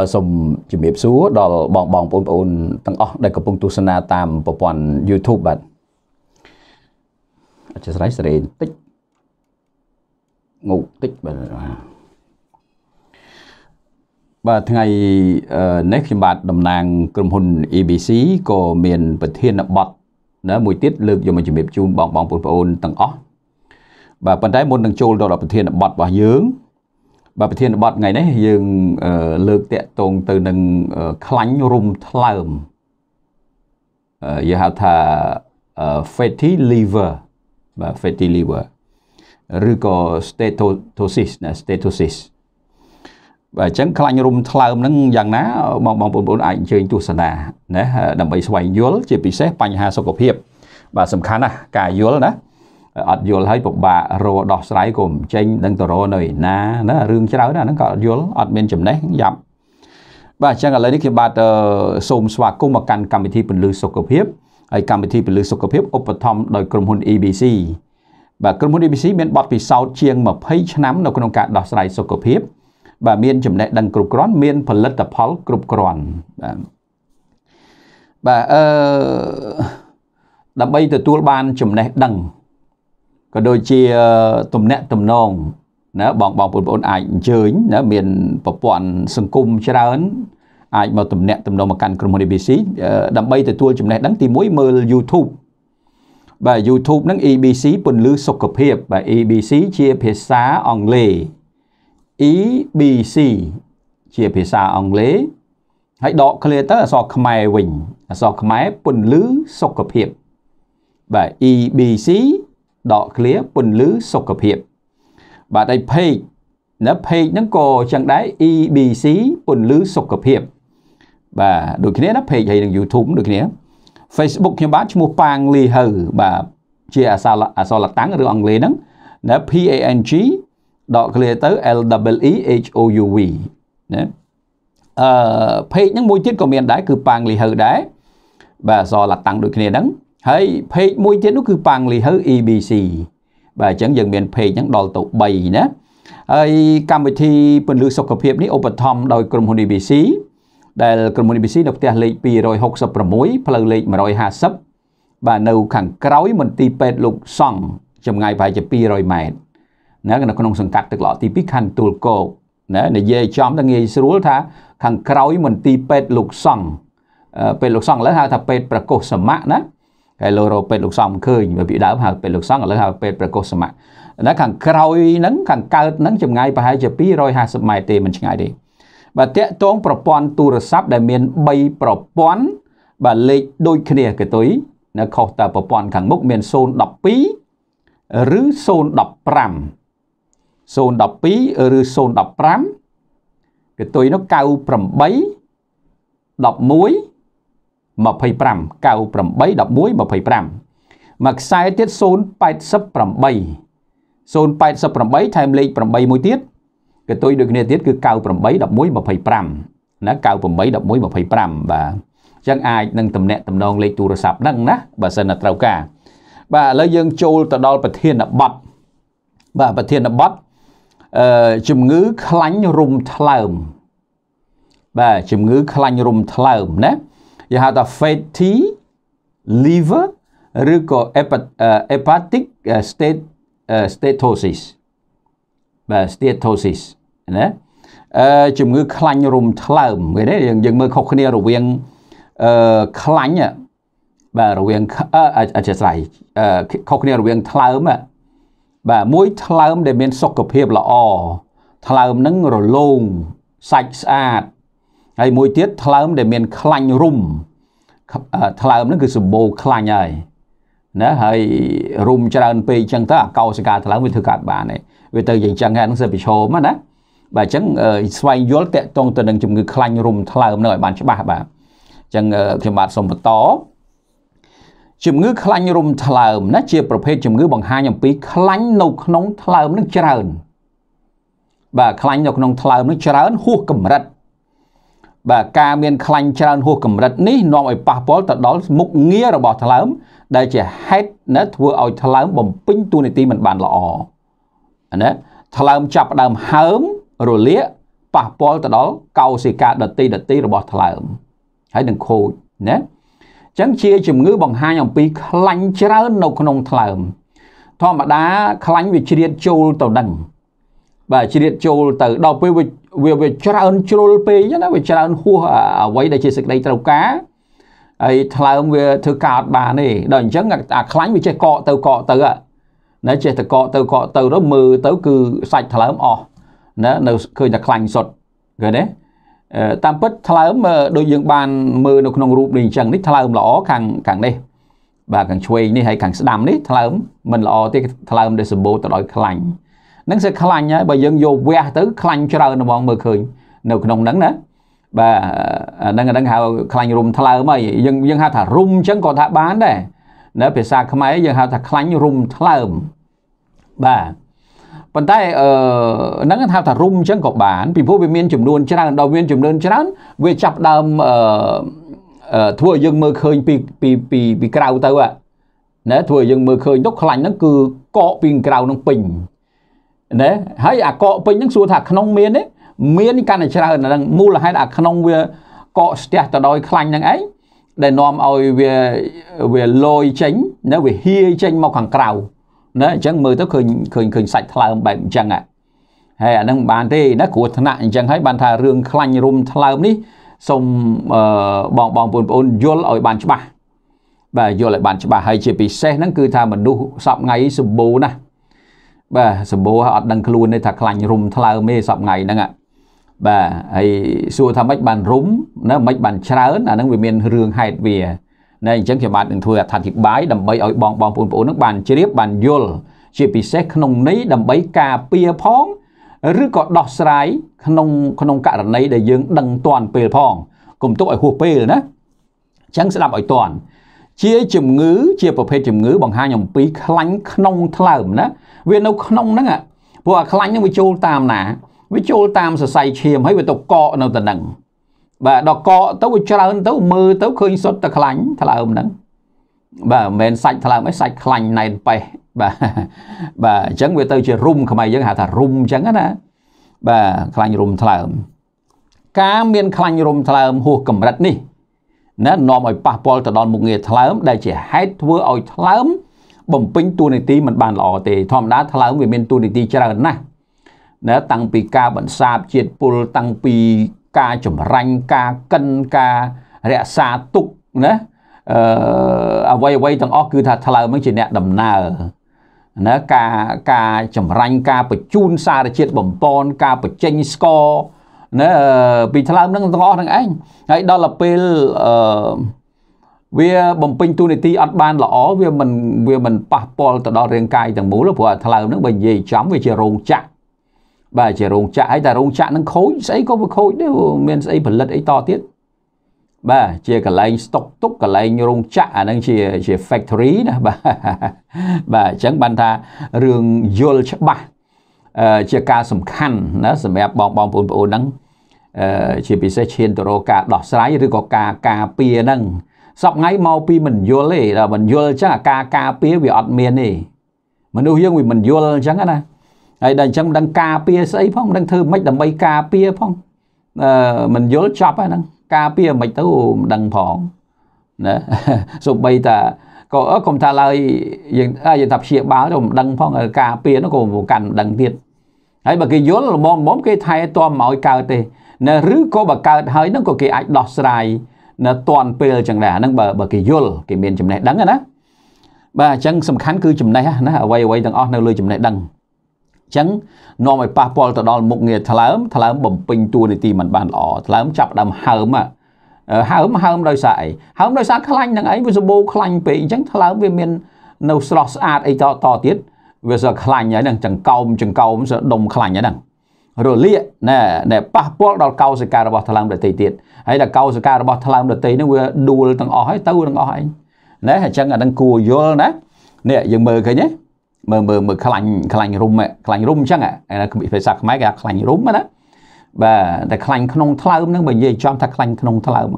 បាទសូមជំរាបសួរដល់បងបងបងប្អូនទាំងអស់ដែលកំពុងទស្សនាតាមប្រព័ន្ធ YouTube បាទអធិស្ឋានសេរីបន្តិចងោកតិចបាទបាទថ្ងៃនេះខ្ញុំបាទតំណាងក្រុមហ៊ុន ABC ក៏មានប្រធានបទណាមួយទៀតលើកយកមកជំរាបជូនបងបងប្អូនទាំងអស់បាទប៉ុន្តែមុននឹងចូលដល់ប្រធានបទរបស់យើងបាទប្រធានបទថ្ងៃនេះយើងលើកតាក់ទងទៅនឹងខ្លាញ់រុំថ្លើមយើងហៅថា fatty liver បាទ fatty liver ឬក៏ steatosis ណា steatosis បាទអញ្ចឹងខ្លាញ់រុំថ្លើមហ្នឹងយ៉ាងណា បងបងប្អូនអាចអញ្ជើញទស្សនាណាដើម្បីស្វែងយល់ជាពិសេសបញ្ហាសុខភាព បាទសំខាន់ណាស់ការយល់ណាអត់យល់ហើយពិបាករកដោះស្រាយក៏មិនចេញដឹងតរនៅឯណាណារឿងច្រើនណាហ្នឹងក៏អត់យល់អត់មានចំណេះយ៉ាប់បាទអញ្ចឹងឥឡូវនេះខ្ញុំបាទសូមស្វាគមន៍មកកាន់កម្មវិធីពលឺសុខភាពហើយកម្មវិធីពលឺសុខភាពឧបត្ថម្ភដោយក្រុមហ៊ុន EBC បាទក្រុមហ៊ុន EBC មានបទពិសោធន៍ជាង20ឆ្នាំនៅក្នុងការដោះស្រាយសុខភាពបាទមានចំណេះដឹងគ្រប់គ្រាន់មានផលិតផលគ្រប់គ្រាន់បាទបាទអឺដើម្បីទទួលបានចំណេះដឹងក៏ដូចជាទំនាក់ទំនងណាបងបងបងប្អូនអាចអញ្ជើញណាមានប្រព័ន្ធសង្គមច្រើនអាចមកទំនាក់ទំនងមកកាន់ក្រុមហ៊ុន ABC ដើម្បីទទួលចំណេះដឹងទី1មើល YouTube បាទ YouTube ហ្នឹង ABC ពន្លឺសុខភាពបាទ ABC ជាភាសាអង់គ្លេស EBC ជាភាសាអង់គ្លេសហើយដកឃ្លាទៅអក្សរខ្មែរវិញអក្សរខ្មែរពន្លឺសុខភាពបាទ EBC ដកឃ្លាពន្លឺសុខភាពបាទហើយ page ណា page ហ្នឹងក៏ចឹងដែរ EBC ពន្លឺសុខភាពបាទដូចគ្នាណា page ហើយនឹង YouTube ដូចគ្នា Facebook ខ្ញុំបាទឈ្មោះប៉ាងលីហៅបាទជាអសរអសរតាំងឬអង់គ្លេសហ្នឹងណា PANG ដកឃ្លាទៅ LWE HOUV ណាអឺ page ហ្នឹងមួយទៀតក៏មានដែរគឺប៉ាងលីហៅដែរបាទអសរឡាតាំងដូចគ្នាហ្នឹងហើយ page មួយទៀតនោះគឺប៉ាងលីហៅ EBC បាទអញ្ចឹងយើងមាន page ហ្នឹងដល់ទៅ3ណាហើយកម្មវិធីពន្លឺសុខភាពនេះឧបត្ថម្ភដោយក្រុមហ៊ុន EBC ដែល ក្រុមហ៊ុន EBC នៅផ្ទះលេខ266ផ្លូវលេខ150បាទនៅខាងក្រោយ មន្ទីរពេទ្យលោកសង់ចម្ងាយប្រហែលជា200ម៉ែត្រណានៅក្នុងសង្កាត់ទឹកល្អទី2ខណ្ឌទួលគោកណានិយាយចំទៅងាយស្រួលថា ខាងក្រោយមន្ទីរពេទ្យលោកសង់ពេទ្យលោកសង់ឥឡូវហៅថាពេទ្យប្រកុសសមៈណាហើយលោករកពេទ្យលោកសង្ឃមិនឃើញពីដើមហៅពេទ្យលោកសង្ឃឥឡូវហៅពេទ្យប្រកុសសមៈណាខាងក្រោយហ្នឹងខាងកើតហ្នឹងចម្ងាយប្រហែលជា250ម៉ែត្រទេមិនឆ្ងាយទេបាទតកតងប្រព័ន្ធទូរស័ព្ទដែលមាន3ប្រព័ន្ធបាទលេខដូចគ្នាកតុយនៅខុសតែប្រព័ន្ធខាងមុខមាន012ឬ015 012ឬ015កតុយនោះ98 11 25 98 11 25មកខ្សែទៀត088 088ថែមលេខ8មួយទៀតកតុយដូចគ្នាទៀតគឺ98 11 25ណា98 11 25បាទចឹងអាចនឹងតំណាក់តំណងលេខទូរស័ព្ទហ្នឹងណាបើសិនតែត្រូវការ បាទឥឡូវយើង ចូលទៅដល់ប្រធានបទបាទប្រធានបទអឺជំងឺ ខ្លាញ់រុំថ្លើមបាទជំងឺខ្លាញ់រុំថ្លើមណាគេហៅថា fatty liver ឬក៏ hepatic state steatosis បាទ steatosis ណាអឺជំងឺខ្លាញ់រុំថ្លើមគេណាយើងយើងមើលខុសគ្នារវាងអឺខ្លាញ់បាទរវាងអធិស្ឋានខុសគ្នារវាងថ្លើម បាទមួយថ្លើមដែលមាន សុខភាពល្អថ្លើមនឹងរលោងសាច់ស្អាតហើយមួយទៀតថ្លើមដែលមាន ខ្លាញ់រុំថ្លើមហ្នឹងគឺសម្បូរខ្លាញ់ហើយណាហើយរុំច្រើនពេកអញ្ចឹងទៅអាកោសិកាថ្លើមវាធ្វើកើតបានឯងវាទៅយ៉ាងចឹងហ្នឹងសិប្រឈមណាបាទអញ្ចឹងស្វែងយល់តកតងទៅនឹង ជំងឺខ្លាញ់រុំថ្លើមនឹងឲ្យបានច្បាស់បាទអញ្ចឹងខ្ញុំបាទសូមបន្តជំងឺខ្លាញ់រុំថ្លើមណាជា ប្រភេទជំងឺបង្ហាញអំពី ខ្លាញ់នៅក្នុងថ្លើមនឹងច្រើនបាទខ្លាញ់នៅក្នុងថ្លើមនឹងច្រើនហួសកម្រិតបាទការមានខ្លាញ់ច្រើនហួសកម្រិតនេះនាំឲ្យប៉ះពាល់ទៅដល់មុខងាររបស់ថ្លើម ដែលជាហេតុណាធ្វើឲ្យថ្លើមបំពេញតួនាទីមិនបានល្អណាថ្លើមចាប់ដើមហើមរលាកប៉ះពាល់ទៅដល់កោសិកាដតីដតីរបស់ថ្លើមហើយនឹងខូចណាចឹងជាជំងឺបង្ហាញអំពីខ្លាញ់ច្រើននៅក្នុងថ្លើមធម្មតាខ្លាញ់វាជ្រៀតចូលទៅនឹងបាទជ្រៀតចូលទៅដល់ពេលវាវាវាច្រើនជ្រុលពេកណាវាច្រើនហួសអ្វីដែលជាសេចក្តីត្រូវការហើយថ្លើមវាធ្វើការអត់បានទេដល់អញ្ចឹងអាខ្លាញ់វាចេះកកទៅកកទៅណាចេះតែកកទៅកកទៅទៅមើលទៅគឺសាច់ថ្លើមអស់ណានៅឃើញតែខ្លាញ់សុទ្ធឃើញទេតាមពិតថ្លើមដូចយើងបានមើលនៅក្នុងរូបនេះអញ្ចឹងនេះថ្លើមល្អខាងខាងនេះ បាទខាងឆ្វេងនេះហើយខាងស្ដាំនេះថ្លើមមិនល្អទេថ្លើមដែលសម្បូរទៅដោយខ្លាញ់នឹងវាខ្លាញ់ហើយបើយើងយកវះទៅខ្លាញ់ច្រើនហ្មងមើលឃើញនៅក្នុងហ្នឹងណាបាទហ្នឹងហ្នឹងហៅខ្លាញ់រុំថ្លើមហើយយើងយើងហៅថារុំអញ្ចឹងក៏ថាបានដែរនៅភាសាខ្មែរយើងហៅថាខ្លាញ់រុំថ្លើមបាទប៉ុន្តែអឺហ្នឹងហៅថារុំអញ្ចឹងក៏បានពីព្រោះវាមានចំនួន ច្រើនដល់មានចំនួនច្រើនវាចាប់ដើមអឺធ្វើឲ្យយើងមើលឃើញពីពីពីពីក្រៅទៅណាធ្វើឲ្យយើងមើលឃើញទៅខ្លាញ់ហ្នឹងគឺកកពីក្រៅនឹងពេញណាហើយអាកកពេញហ្នឹងសួរថាក្នុងមានទេមានកាន់តែច្រើនហ្នឹងមូលហេតុអាក្នុងវាកកស្ទះទៅដោយខ្លាញ់ហ្នឹងឯងដែលនាំឲ្យវាវាលយចេញណាវាហៀចេញមកខាងក្រៅណាអញ្ចឹងមើលទៅឃើញឃើញឃើញសាច់ថ្លើមបែបអញ្ចឹងហើយអាហ្នឹងមិនបានទេណាគ្រោះថ្នាក់អញ្ចឹងហើយបានថារឿងខ្លាញ់រុំថ្លើមនេះសូមបងបងបងប្អូនយល់ឲ្យបានច្បាស់បាទយល់ឲ្យបានច្បាស់ហើយជាពិសេសហ្នឹងគឺថាមនុស្សសពថ្ងៃសម្បូរណាស់បាទសម្បូរអត់ដឹងខ្លួនទេថាខ្លាញ់រុំថ្លើមេសប្ងៃហ្នឹងបាទហើយសួរថាម៉េចបានរុំណាម៉េចបានច្រើនអាហ្នឹងវាមានរឿងហេតុវាណែអញ្ចឹងខ្ញុំបាទនឹងធ្វើអត្ថាធិប្បាយដើម្បីឲ្យបងបងប្អូនប្អូនហ្នឹងបានជ្រាបបានយល់ជាពិសេសក្នុងនេះដើម្បីការពារផងឬក៏ដោះស្រាយក្នុងក្នុងករណីដែលយើងដឹងតាន់ពេលផងកុំទុកឲ្យហួសពេលណាអញ្ចឹងស្ដាប់ឲ្យតាន់ជាជំងឺជាប្រភេទជំងឺបង្ហាញអំពីខ្លាញ់ក្នុងថ្លើមណាវានៅក្នុងហ្នឹងព្រោះអាខ្លាញ់ហ្នឹងវាចូលតាមណាវាចូលតាមសរសៃឈាមហើយវាទៅកកនៅតែនឹងបាទដល់កកទៅវាច្រើនទៅមើលទៅឃើញសុទ្ធតែខ្លាញ់ថ្លើមហ្នឹងបាទមិនមែនសាច់ថ្លើមឯងសាច់ខ្លាញ់ណែនប៉េះបាទបាទអញ្ចឹងវាទៅជារុំខ្មែរយើងហៅថារុំអញ្ចឹងណាបាទខ្លាញ់រុំថ្លើមការមានខ្លាញ់រុំថ្លើមហួសកម្រិតនេះណានាំឲ្យប៉ះពាល់ទៅដល់មុខងារថ្លើមដែលជាហេតុធ្វើឲ្យថ្លើមបំពេញតួនាទីមិនបានល្អទេធម្មតាថ្លើមវាមានតួនាទីច្រើនណាស់ណាតាំងពីការបន្សាបជាតិពុលតាំងពីការចម្រាញ់ការកិនការរក្សាទុកណាអឺអ្វីអ្វីទាំងអស់គឺថាថ្លើមហ្នឹងជាអ្នក ដំណើរណាការការចម្រាញ់ការបញ្ជូនសារជាតិបំពន់ការបញ្ចេញស្ករណាពីថ្លើមនឹងទាំងអស់នឹងឯងហើយដល់ទៅពេលអឺវាបំពេញទូនីតិអត់បានល្អវាមិនវាមិនប៉ះពាល់ទៅដល់រាងកាយទាំងមូលព្រោះអាថ្លើមនឹងបើនិយាយចំវាជារោងចក្របាទជារោងចក្រហើយតែរោងចក្រនឹងខូចស្អីក៏វាខូចដែរមានស្អីផលិតអីតទៀតបាទជាកន្លែងស្តុកទុកកន្លែងរោងចក្រអានឹងជាជា factory ណាបាទបាទអញ្ចឹងបានថារឿងយល់ច្បាស់ជាការសំខាន់ណាសម្រាប់បងបងប្អូនប្អូនហ្នឹងជាពិសេសឈានទៅរកការដោះស្រាយឬក៏ការការពារហ្នឹងសពថ្ងៃមកពីមិនយល់ទេដល់មិនយល់អញ្ចឹងអាការការពារវាអត់មានទេមនុស្សយើងវាមិនយល់អញ្ចឹងណាហើយដល់អញ្ចឹងមិនដឹងការពារស្អីផងមិនដឹងធ្វើម៉េចដើម្បីការពារផងអឺមិនយល់ចប់ហ្នឹងការពារមិនទៅមិនដឹងផងណាសូម្បីតាក៏កុំថាឡើយយើងយើងថាព្យាបាលទៅមិនដឹងផង ការពៀនោះក៏កាន់មិនដឹងទៀតហើយបើគេយល់ល្មមល្មមគេថែទាំមកឲ្យកើតទេណាឬក៏បើកើតហើយនឹងក៏គេអាចដោះស្រាយណាតនពេលចឹងដែរហ្នឹងបើបើគេយល់គេមានចំណេះដឹងណាបាទអញ្ចឹងសំខាន់គឺចំណេះណាអ្វីអ្វីទាំងអស់នៅលើចំណេះដឹងអញ្ចឹងនាំឲ្យប៉ះពាល់ទៅដល់មុខងារថ្លើមថ្លើមបំពេញតួនាទីមិនបានល្អថ្លើមចាប់ដើមហើមហើមហើមដោយសារអីហើមដោយសារខ្លាញ់នឹងអីវាសម្បូរខ្លាញ់ពេកអញ្ចឹងថ្លើមវាមាននៅស្រស់ស្អាតអីតតទៀតវាសខ្លាញ់ហើយហ្នឹងចង្កោមចង្កោមសដុំខ្លាញ់ហ្នឹងរលាកណែណែប៉ះពាល់ដល់កោសិការបស់ថ្លើមដតីទៀតហើយដល់កោសិការបស់ថ្លើមដតីហ្នឹងវាដួលទាំងអស់ហើយទៅទាំងអស់ឯងណែអញ្ចឹងអាហ្នឹងគួរយល់ណានេះយើងមើលឃើញទេមើលមើលមើលខ្លាញ់ខ្លាញ់រុំខ្លាញ់រុំអញ្ចឹងអាភាសាខ្មែរគេថាខ្លាញ់រុំណាបាទតែខ្លាញ់ក្នុងថ្លើមហ្នឹងបើនិយាយចំថាខ្លាញ់ក្នុងថ្លើម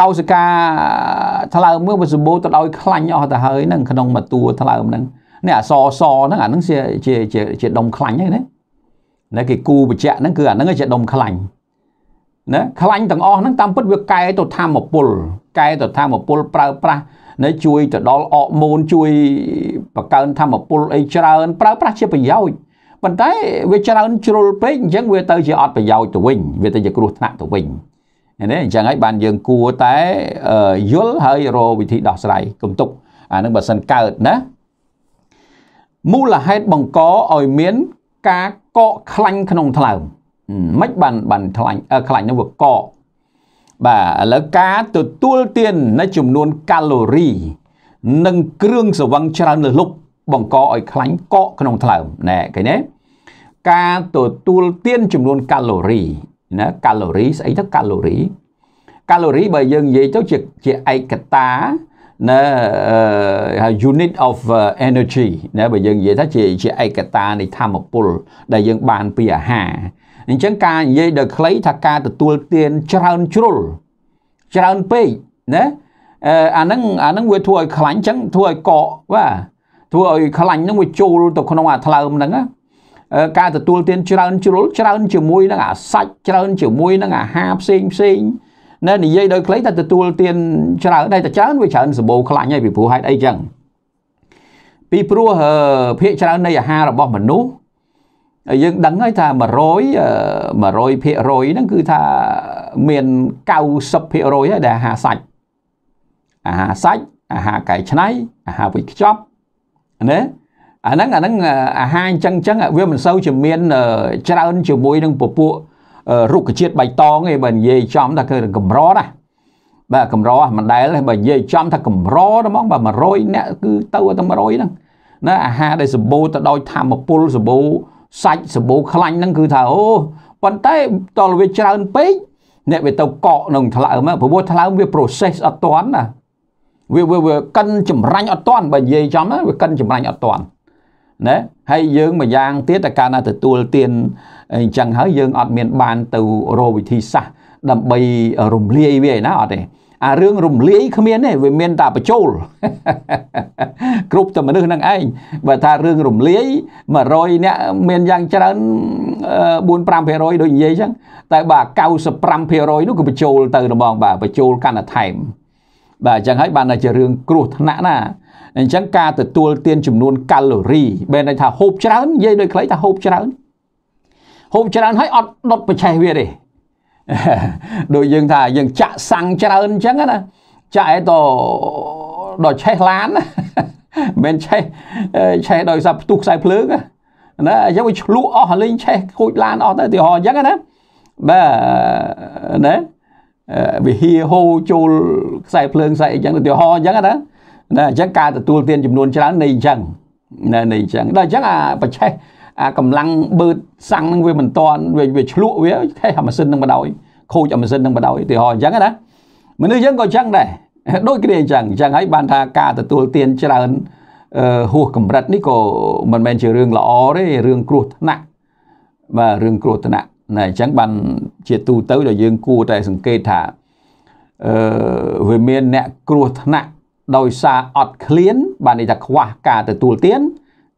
កោសិកាថ្លើមមើលវាសម្បូរទៅដោយខ្លាញ់អស់ទៅហើយហ្នឹងក្នុងមួយតួថ្លើមហ្នឹងនេះអសសហ្នឹងអាហ្នឹងជាជាជាជាដុំខ្លាញ់ហ្នឹងណាណាគេគូបច្ចៈហ្នឹងគឺអាហ្នឹងជាដុំខ្លាញ់ណាខ្លាញ់ទាំងអស់ហ្នឹងតាមពិតវាកែទៅធម្មពលកែទៅធម្មពលប្រើប្រាស់ណាជួយទៅដល់អរម៉ូនជួយបង្កើនធម្មពលអីច្រើនប្រើប្រាស់ជាប្រយោជន៍ប៉ុន្តែវាច្រើនជ្រុលពេកអញ្ចឹងវាទៅជាអត់ប្រយោជន៍ទៅវិញវាទៅជាគ្រោះថ្នាក់ទៅវិញណាអញ្ចឹងហើយបានយើងគួរតែយល់ហើយរកវិធីដោះស្រាយកុំទុកអានឹងបើសិនកើតណាមូលហេតុបង្កឲ្យមានការកកខ្លាញ់ក្នុងថ្លើមមិនបានបានខ្លាញ់ខ្លាញ់នោះវាកកបាទឥឡូវការទទួលទាននៃចំនួនកាឡូរីនិងគ្រឿងសង្វឹងច្រើនលើសលប់បង្កឲ្យខ្លាញ់កកក្នុងថ្លើមណែឃើញទេការទទួលទានចំនួនកាឡូរីណាកាឡូរីស្អីទៅកាឡូរី កាឡូរីបើយើងនិយាយទៅជាជាឯកតាណា unit of energy ណាបើយើងនិយាយថាជាជាឯកតា នៃធម្មពលដែលយើងបានពីអាហារអញ្ចឹងការនិយាយដល់ខ្លីថាការទទួលទានច្រើនជ្រុលច្រើនពេកណាអាហ្នឹងអាហ្នឹងវាធ្វើឲ្យខ្លាញ់អញ្ចឹងធ្វើឲ្យកកបាទធ្វើឲ្យខ្លាញ់ហ្នឹងវាចូលទៅក្នុងអាថ្លើមហ្នឹងណាការទទួលទានច្រើនជ្រុលច្រើន ជាមួយនឹងអាសាច់ច្រើនជាមួយនឹងអាហារផ្សេងផ្សេងណែនិយាយដោយខ្លីតែទទួល ទានច្រើនតែច្រើនវាច្រើនសម្បូរខ្លាញ់ហើយពីព្រោះហេតុអីចឹងពីព្រោះភាកច្រើននៃអាហាររបស់មនុស្សយើងដឹងហើយថា100 100%ហ្នឹងគឺថាមាន90%ហើយដែលអាហារសាច់អាហារសាច់អាហារកែច្នៃអាហារវេចខ្ចប់ណាអាហ្នឹងអាហ្នឹងអាហារអញ្ចឹងអញ្ចឹងវាមិនសូវជាមានច្រើនជាមួយនឹងពពួករុក្ខជាតិបៃតងឯងបើនិយាយចំថាគឺកម្រណាបាទកម្រមិនដែលបើនិយាយចំ ថាកម្រហ្មងបាទ100អ្នកគឺទៅតែ100ហ្នឹងណាអាហារដែលសម្បូរទៅដោយធម្មពលសម្បូរសាច់សម្បូរខ្លាញ់ហ្នឹងគឺថាអូប៉ុន្តែតលវាច្រើនពេកអ្នកវាទៅកកនឹងថ្លើមព្រោះថ្លើមវា process អត់តាន់ណាវាវាកិនចម្រាញ់អត់តន់បើនិយាយចំណាវាកិនចម្រាញ់អត់តន់ណាហើយយើងមួយយ៉ាងទៀតតែកាលណាទទួលទានអញ្ចឹងហើយយើងអត់មានបានទៅរកវិធីសាស្ត្រដើម្បីរំលាយវាឯណាអត់ទេអារឿងរំលាយគ្មានទេវាមានតែបញ្ចូល គ្រប់តែមនុស្សនឹងឯងបើថារឿងរំលាយ100អ្នកមានយ៉ាងច្រើន4 5%ដូចនិយាយអញ្ចឹងតែបើ95%នោះគឺបញ្ចូលទៅហ្មងបាទបញ្ចូលកាន់តែថែមបាទអញ្ចឹងហើយបានតែជារឿងគ្រោះថ្នាក់ណាអញ្ចឹងការទទួលទានចំនួនកាឡូរីបែរន័យថាហូបច្រើននិយាយដូចខ្លីថាហូបច្រើនហូបច្រើនហើយអត់ដុតប្រឆេះវាទេដូចយើងថាយើងចាក់សាំងច្រើនអញ្ចឹងណាចាក់ឯតដល់ឆេះឡានមិនឆេះឆេះដោយសារផ្ទុះខ្សែភ្លើងណាអញ្ចឹងវាឆ្លក់អស់លេងឆេះខូចឡានអស់ទៅទីហោអញ្ចឹងណាបាទណាវិហាហូរចូលខ្សែភ្លើងខ្សែអីចឹងឧទាហរណ៍អញ្ចឹងណាណាអញ្ចឹងការទទួលទានចំនួនច្រើននៃអញ្ចឹងណានៃអញ្ចឹងដល់អញ្ចឹងអាប្រឆេះអាកម្លាំងបឺតសាំងនឹងវាមិនតាន់វាវាឆ្លក់វាខេះអាម៉ាស៊ីននឹងបណ្ដោយ ខូចអាម៉ាស៊ីននឹងបណ្ដោយឧទាហរណ៍អញ្ចឹងណាមនុស្សយើងក៏អញ្ចឹងដែរដូចគ្នាអញ្ចឹងអញ្ចឹងហើយបានថាការទទួលទានច្រើនហួសកម្រិតនេះក៏មិនមែនជារឿងល្អទេរឿងគ្រោះថ្នាក់បាទរឿងគ្រោះថ្នាក់ណែអញ្ចឹងបានជាទូទៅដែលយើងគួរតែសង្កេតថាអឺវាមានអ្នកគ្រោះថ្នាក់ដោយសារអត់ឃ្លានបានន័យថាខ្វះការទទួលទាន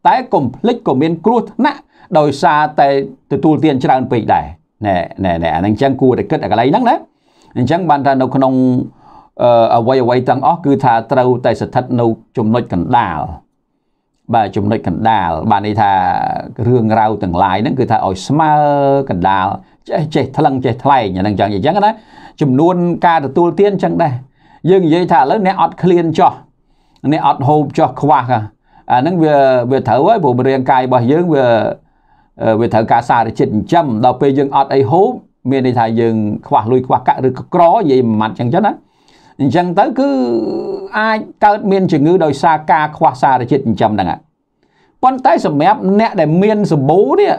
តែកុំភ្លេចក៏មានគ្រោះថ្នាក់ដោយសារតែទទួលទានច្រើនពេកដែរណែណែណែអានឹងអញ្ចឹងគួរតែគិតអាកន្លែងហ្នឹងណាអញ្ចឹងបានថានៅក្នុងអ្វីអ្វីទាំងអស់គឺថាត្រូវតែស្ថិតនៅចំណុចកណ្ដាលបាទចំណុចកណ្ដាលបាទន័យថារឿងរ៉ាវទាំងឡាយហ្នឹងគឺថាឲ្យស្មើកណ្ដាលចេះចេះថ្លឹងចេះថ្លែងអាហ្នឹងចឹងអញ្ចឹងណាចំនួនការទទួលទានចឹងដែរយើងនិយាយថាឥឡូវអ្នកអត់ឃ្លានចោះអ្នកអត់ហូបចោះខ្វះអាហ្នឹងវាវាត្រូវហើយព្រោះរាងកាយរបស់យើងវាវាត្រូវការសារជាតិចិញ្ចឹមដល់ពេលយើងអត់អីហូបមានន័យថាយើង ខ្វះលុយខ្វះកាក់ឬក៏ក្រនិយាយមួយម៉ាត់ចឹងចឹងណាអញ្ចឹងទៅគឺអាចកើតមានជំងឺដោយសារការខ្វះសារជាតិចិញ្ចឹមហ្នឹងប៉ុន្តែសម្រាប់អ្នកដែលមានសម្បូរនេះ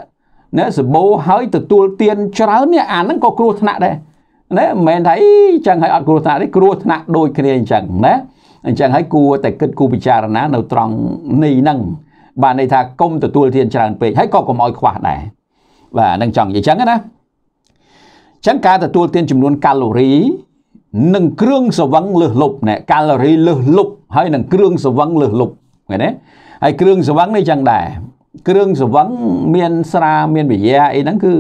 ណាសម្បូរហើយទទួលទានច្រើននេះអាហ្នឹងក៏គ្រោះថ្នាក់ដែរណាមិនមែនថាអីចឹងហើយអត់គ្រោះថ្នាក់ទេគ្រោះថ្នាក់ដូចគ្នាអញ្ចឹងណាអញ្ចឹងហើយគួរតែគិតគូរពិចារណានៅត្រង់នេះហ្នឹងបាទន័យថាកុំទទួលទានច្រើនពេកហើយក៏កុំឲ្យខ្វះដែរបាទនឹងចង់និយាយចឹងណាចឹងការទទួលទានចំនួនកាឡូរីនឹងគ្រឿងសវឹងលើសលប់ណែកាឡូរីលើសលប់ហើយនឹងគ្រឿងសវឹងលើសលប់ឃើញទេហើយគ្រឿងសវឹងនេះចឹងដែរគ្រឿងសវឹងមានស្រាមានវិយាអីហ្នឹងគឺ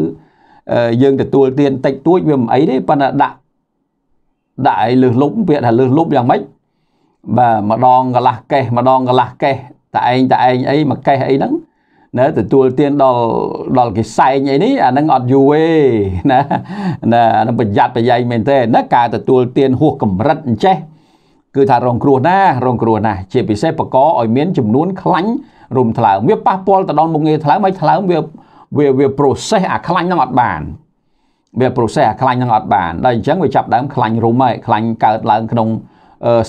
យើងទទួលទានតិចតួចវាមិនអីទេប៉ុន្តែដាក់ដាក់ឲ្យលើសលប់ពាក្យថាលើសលប់យ៉ាងម៉េចបាទម្ដងកន្លះកេះម្ដងកន្លះកេះតែឯងតែឯងអីមួយកេះអីហ្នឹងណាទទួលទានដល់ដល់គេសែងអីនេះអានឹងអត់យូរទេណាណាអានឹងប្រយ័ត្នប្រយែងមែនទេណាការទទួលទានហួសកម្រិតអញ្ចេះ គឺថារងគ្រោះណារងគ្រោះណាជាពិសេសបកឲ្យមានចំនួនខ្លាញ់រុំថ្លើមវាប៉ះពាល់ទៅដល់មុខងារថ្លើមហើយថ្លើមវាវាវា process អាខ្លាញ់នឹងអត់បានវា process អាខ្លាញ់នឹងអត់បានដល់អញ្ចឹងវាចាប់ដើមខ្លាញ់រុំហើយខ្លាញ់កើតឡើងក្នុង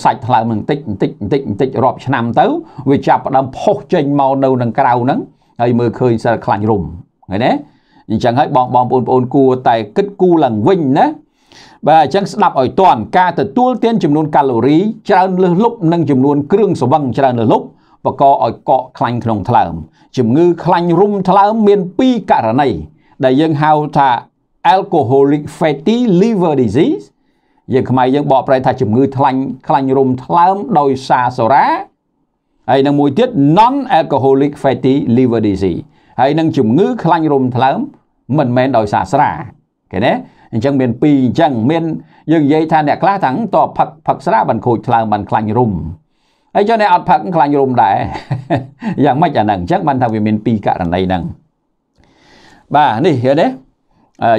សាច់ថ្លើមនឹងតិចតិចតិចតិចរាប់ឆ្នាំទៅវាចាប់ដើមផុសចេញមកនៅនឹងក្រៅហ្នឹងហើយមើលឃើញសារខ្លាញ់រុំឃើញទេអញ្ចឹងហើយបងបងបងប្អូនគួរតែគិតគូរឡើងវិញណាបាទអញ្ចឹងស្ដាប់ឲ្យតាន់ការទទួលទានចំនួនកាឡូរីច្រើនលើសលប់និងចំនួនគ្រឿងសង្វឹងច្រើនលើសលប់បកកឲ្យកកខ្លាញ់ក្នុងថ្លើម ជំងឺខ្លាញ់រុំថ្លើមមាន2ករណីដែលយើងហៅថា alcoholic fatty liver disease យើងខ្មែរយើងបកប្រែថា ជំងឺ ថ្លាញ់ខ្លាញ់រុំថ្លើមដោយសារសូរ៉ាហើយនឹងមួយទៀត non alcoholic fatty liver disease ហើយនឹងជំងឺខ្លាញ់រំថ្លើម មិនមែនដោយសារស្រាឃើញទេអញ្ចឹងមានពីរអញ្ចឹងមានយើងនិយាយថាអ្នកខ្លះថាតផឹកផឹកស្រាបានខូចថ្លើមបានខ្លាញ់រំហើយចុះអ្នកអត់ផឹកខ្លាញ់រំដែរយ៉ាងម៉េចអាហ្នឹងអញ្ចឹងបានថាវាមានពីរករណីហ្នឹងបាទនេះឃើញទេ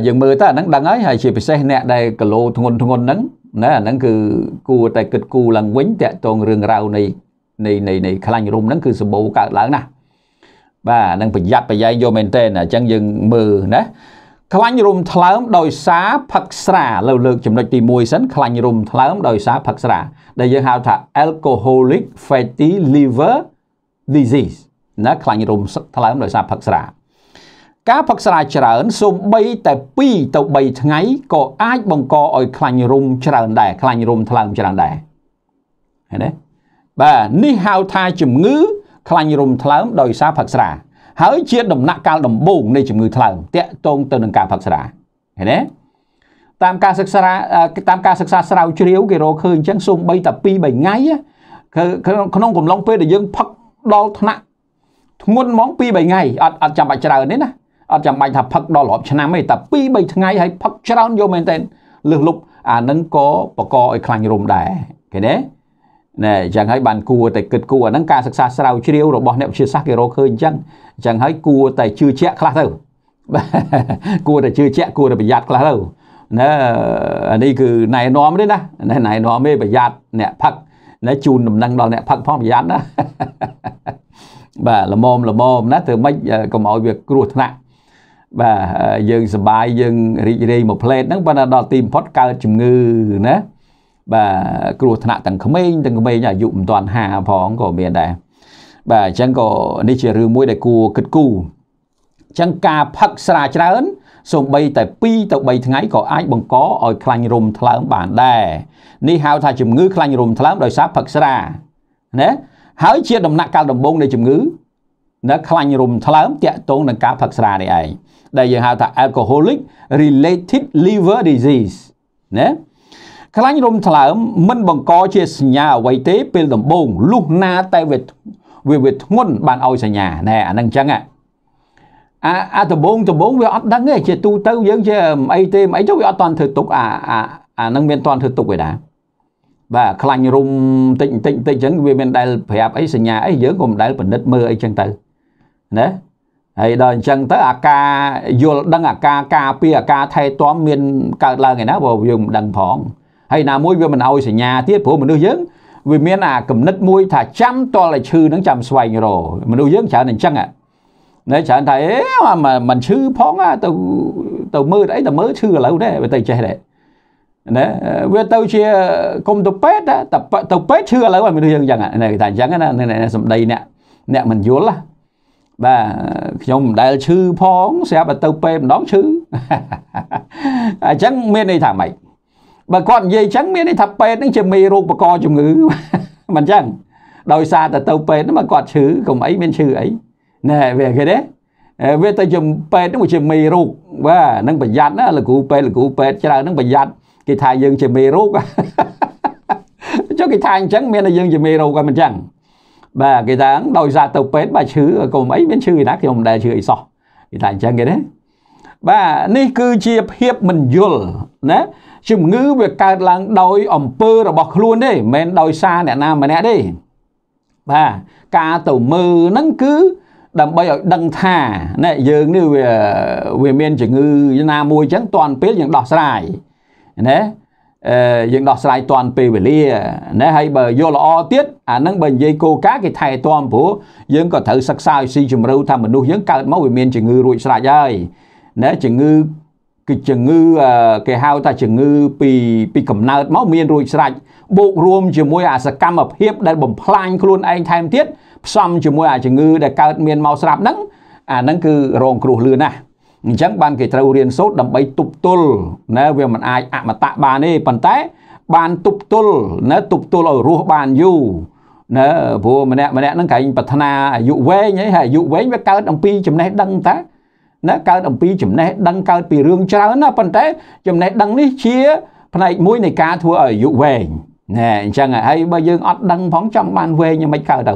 យើងមើលទៅអាហ្នឹងដឹងហើយហើយជាពិសេសអ្នកដែលគីឡូធ្ងន់ធ្ងន់ហ្នឹងណាអាហ្នឹងគឺគួរតែគិតគូរឡើងវិញតាក់ទងរឿងរ៉ាវនៃនៃនៃនៃខ្លាញ់រុំហ្នឹងគឺសម្បូរកើតឡើងណាស់បាទនឹងប្រយ័ត្នប្រយែងយកមែនតើអញ្ចឹងយើងមើលណាខ្លាញ់រុំថ្លើមដោយសារផឹកស្រាលើលើកចំណុចទី1សិន ខ្លាញ់រុំថ្លើមដោយសារផឹកស្រាដែលយើងហៅថា alcoholic fatty liver disease ណាខ្លាញ់រុំថ្លើមដោយសារផឹកស្រាការផឹកស្រាច្រើនសូម្បីតែ2ទៅ3ថ្ងៃក៏អាចបង្កឲ្យខ្លាញ់រុំច្រើនដែរខ្លាញ់រុំថ្លើមច្រើនដែរឃើញទេបាទនេះហៅថាជំងឺ ខ្លាញ់រុំថ្លើមដោយសារផឹកស្រា ហើយជា ដំណាក់កាលដំបូងនៃជំងឺថ្លើមតាក់ទងទៅនឹងការផឹកស្រាឃើញទេតាមការសិក្សាតាមការសិក្សាស្រាវជ្រាវគេរកឃើញអញ្ចឹងសូម្បីតែ2 3ថ្ងៃគឺក្នុងកំឡុងពេលដែលយើងផឹកដល់ថ្នាក់ ធ្ងន់ហ្មង2 3ថ្ងៃអត់អត់ចាំបាច់ច្រើនទេណាអត់ចាំបាច់ថាផឹកដល់រាប់ឆ្នាំទេតែ2 3ថ្ងៃហើយផឹកច្រើនយកមែនតើលឹះលុបអានឹងក៏បង្កឲ្យខ្លាញ់រុំដែរឃើញទេណែអញ្ចឹងហើយបានគួរតែគិតគូរអាហ្នឹងការសិក្សាស្រាវជ្រាវរបស់អ្នកវិទ្យាសាស្ត្រគេរកឃើញអញ្ចឹងអញ្ចឹងហើយគួរតែជឿជាក់ខ្លះទៅគួរតែជឿជាក់គួរតែប្រយ័ត្នខ្លះទៅណាអានេះគឺណែនាំទេណាណែនាំទេប្រយ័ត្នអ្នកផឹកណែជូនដំណឹងដល់អ្នកផឹកផងប្រយ័ត្នណាបាទល្មមល្មមណាធ្វើម៉េចកុំឲ្យវាគ្រោះថ្នាក់បាទយើងសបាយយើងរីករាយមួយផ្លេតហ្នឹងប៉ុន្តែដល់ទីបំផុតកើតជំងឺណាបាទគ្រោះថ្នាក់ទាំងក្មេងទាំងក្មេងអាយុមិនទាន់50ផងក៏មានដែរបាទអញ្ចឹងក៏នេះជារឿងមួយដែលគួរគិតគូរអញ្ចឹងការផឹកស្រាច្រើន សូម្បីតែ2ទៅ3ថ្ងៃក៏អាចបង្កឲ្យខ្លាញ់រំថ្លើមបាន ដែរនេះហៅថាជំងឺខ្លាញ់រំថ្លើមដោយសារផឹកស្រាណាហើយជាដំណាក់កាលដំបូងនៃជំងឺណាខ្លាញ់រំថ្លើមតាក់ទងនឹងការផឹកស្រានេះឯងដែលយើងហៅថា alcoholic related liver disease ណាខ្លាញ់រំថ្លើមមិនបង្កជាសញ្ញាអ្វីទេពេលដំបូងលុះណាតែវាវាវាធ្ងន់បានឲ្យសញ្ញាណែអានឹងអញ្ចឹងអាអាដំបងដំបងវាអត់ដឹងទេជាទូទៅយើងជាអីទេអីទៅវាអត់តន់ធ្វើទុកអាអាអានឹងមានតន់ធ្វើទុកឯណាបាទខ្លាញ់រុំតិចតិចតិចអញ្ចឹងវាមានដែលប្រាប់អីសញ្ញាអីយើងក៏មិនដែលពិនិត្យមើលអីចឹងទៅណាហើយដល់អញ្ចឹងទៅអាការយល់ដឹងអាការការពារអាការថែទាំមានកើតឡើងឯណាបើយើងមិនដឹងផងហើយណាមួយវាមិនអោយសញ្ញាទៀតព្រោះមនុស្សយើងវាមានអាគំនិតមួយថាចាំតលតែឈឺនឹងចាំស្វែងរកមនុស្សយើងច្រើនអញ្ចឹងណែច្រើនថាអេមិនឈឺផងទៅទៅមើលអីទៅមើលឈឺឥឡូវដែរវាទៅចេះដែរណាវាទៅជាគុំទៅពេទ្យតែទៅពេទ្យឈឺឥឡូវឲ្យមនុស្សយើងអញ្ចឹងណែគេថាអញ្ចឹងណាសំដីអ្នកអ្នកមិនយល់ណាបាទខ្ញុំមិនដែលឈឺផងស្រាប់តែទៅពេទ្យម្ដងឈឺអញ្ចឹងមានន័យថាម៉េចបើគាត់និយាយអញ្ចឹងមានន័យថាពេទ្យហ្នឹងជាមេរោគបកជំងឺមិនអញ្ចឹងដោយសារតែទៅពេទ្យហ្នឹងមកគាត់ឈឺកុំអីមានឈឺអីណែវាគេទេវាទៅជាពេទ្យហ្នឹងជាមេរោគបាទហ្នឹងប្រយ័ត្នណាលោកគ្រូពេទ្យលោកគ្រូពេទ្យច្រើនហ្នឹងប្រយ័ត្នគេថាយើងជាមេរោគចុះគេថាអញ្ចឹងមានតែយើងជាមេរោគហើយមិនអញ្ចឹងបាទគេថាដោយសារទៅពេទ្យបាទឈឺកុំអីមានឈឺណាខ្ញុំមិនដែលឈឺអីសោះគេថាអញ្ចឹងគេទេបាទនេះគឺជាភាពមិនយល់ណាជំងឺវាកើតឡើងដោយអំពើរបស់ខ្លួនទេមិនមែនដោយសារអ្នកណាម្នាក់ទេបាទការទៅមើលហ្នឹងគឺដើម្បីឲ្យដឹងថាណែយើងនេះវាវាមានជំងឺណាមួយអញ្ចឹងតាន់ពេលយើងដោះស្រាយណាអឺយើងដោះស្រាយតាន់ពេលវេលាណាហើយបើយល់ល្អទៀតអានឹងបើនិយាយគោលការណ៍គេថែទាំព្រោះយើងក៏ត្រូវសិក្សាឲ្យស៊ីជម្រៅថាមនុស្សយើងកើតមកវាមានជំងឺរួចស្រេចហើយណាជំងឺគឺជំងឺគេហៅថាជំងឺពីពីកំណើតមកមានរួចស្រេចបូករួមជាមួយអាសកម្មភាពដែលបំផ្លាញខ្លួនឯងថែមទៀតផ្សំជាមួយអាជំងឺដែលកើតមានមកស្រាប់ហ្នឹងអាហ្នឹងគឺរង គ្រោះលឿនណាស់អញ្ចឹងបានគេត្រូវរៀនសូត្រដើម្បីទប់ទល់ណាវាមិនអាចអមតៈបានទេប៉ុន្តែ បានទប់ទល់ណាទប់ទល់ឲ្យរស់បានយូរណាព្រោះម្នាក់ម្នាក់ហ្នឹងក្រែងប្រាថ្នាអាយុវែងហើយអាយុវែងវាកើតអំពីចំណេះដឹងតាណាកើតអំពីចំណេះដឹងកើតពីរឿងច្រើនណាប៉ុន្តែចំណេះដឹងនេះជាផ្នែកមួយនៃការធ្វើឲ្យអាយុវែងណែអញ្ចឹងហើយបើយើងអត់ដឹងផងចង់បានវែងមិនកើតទៅ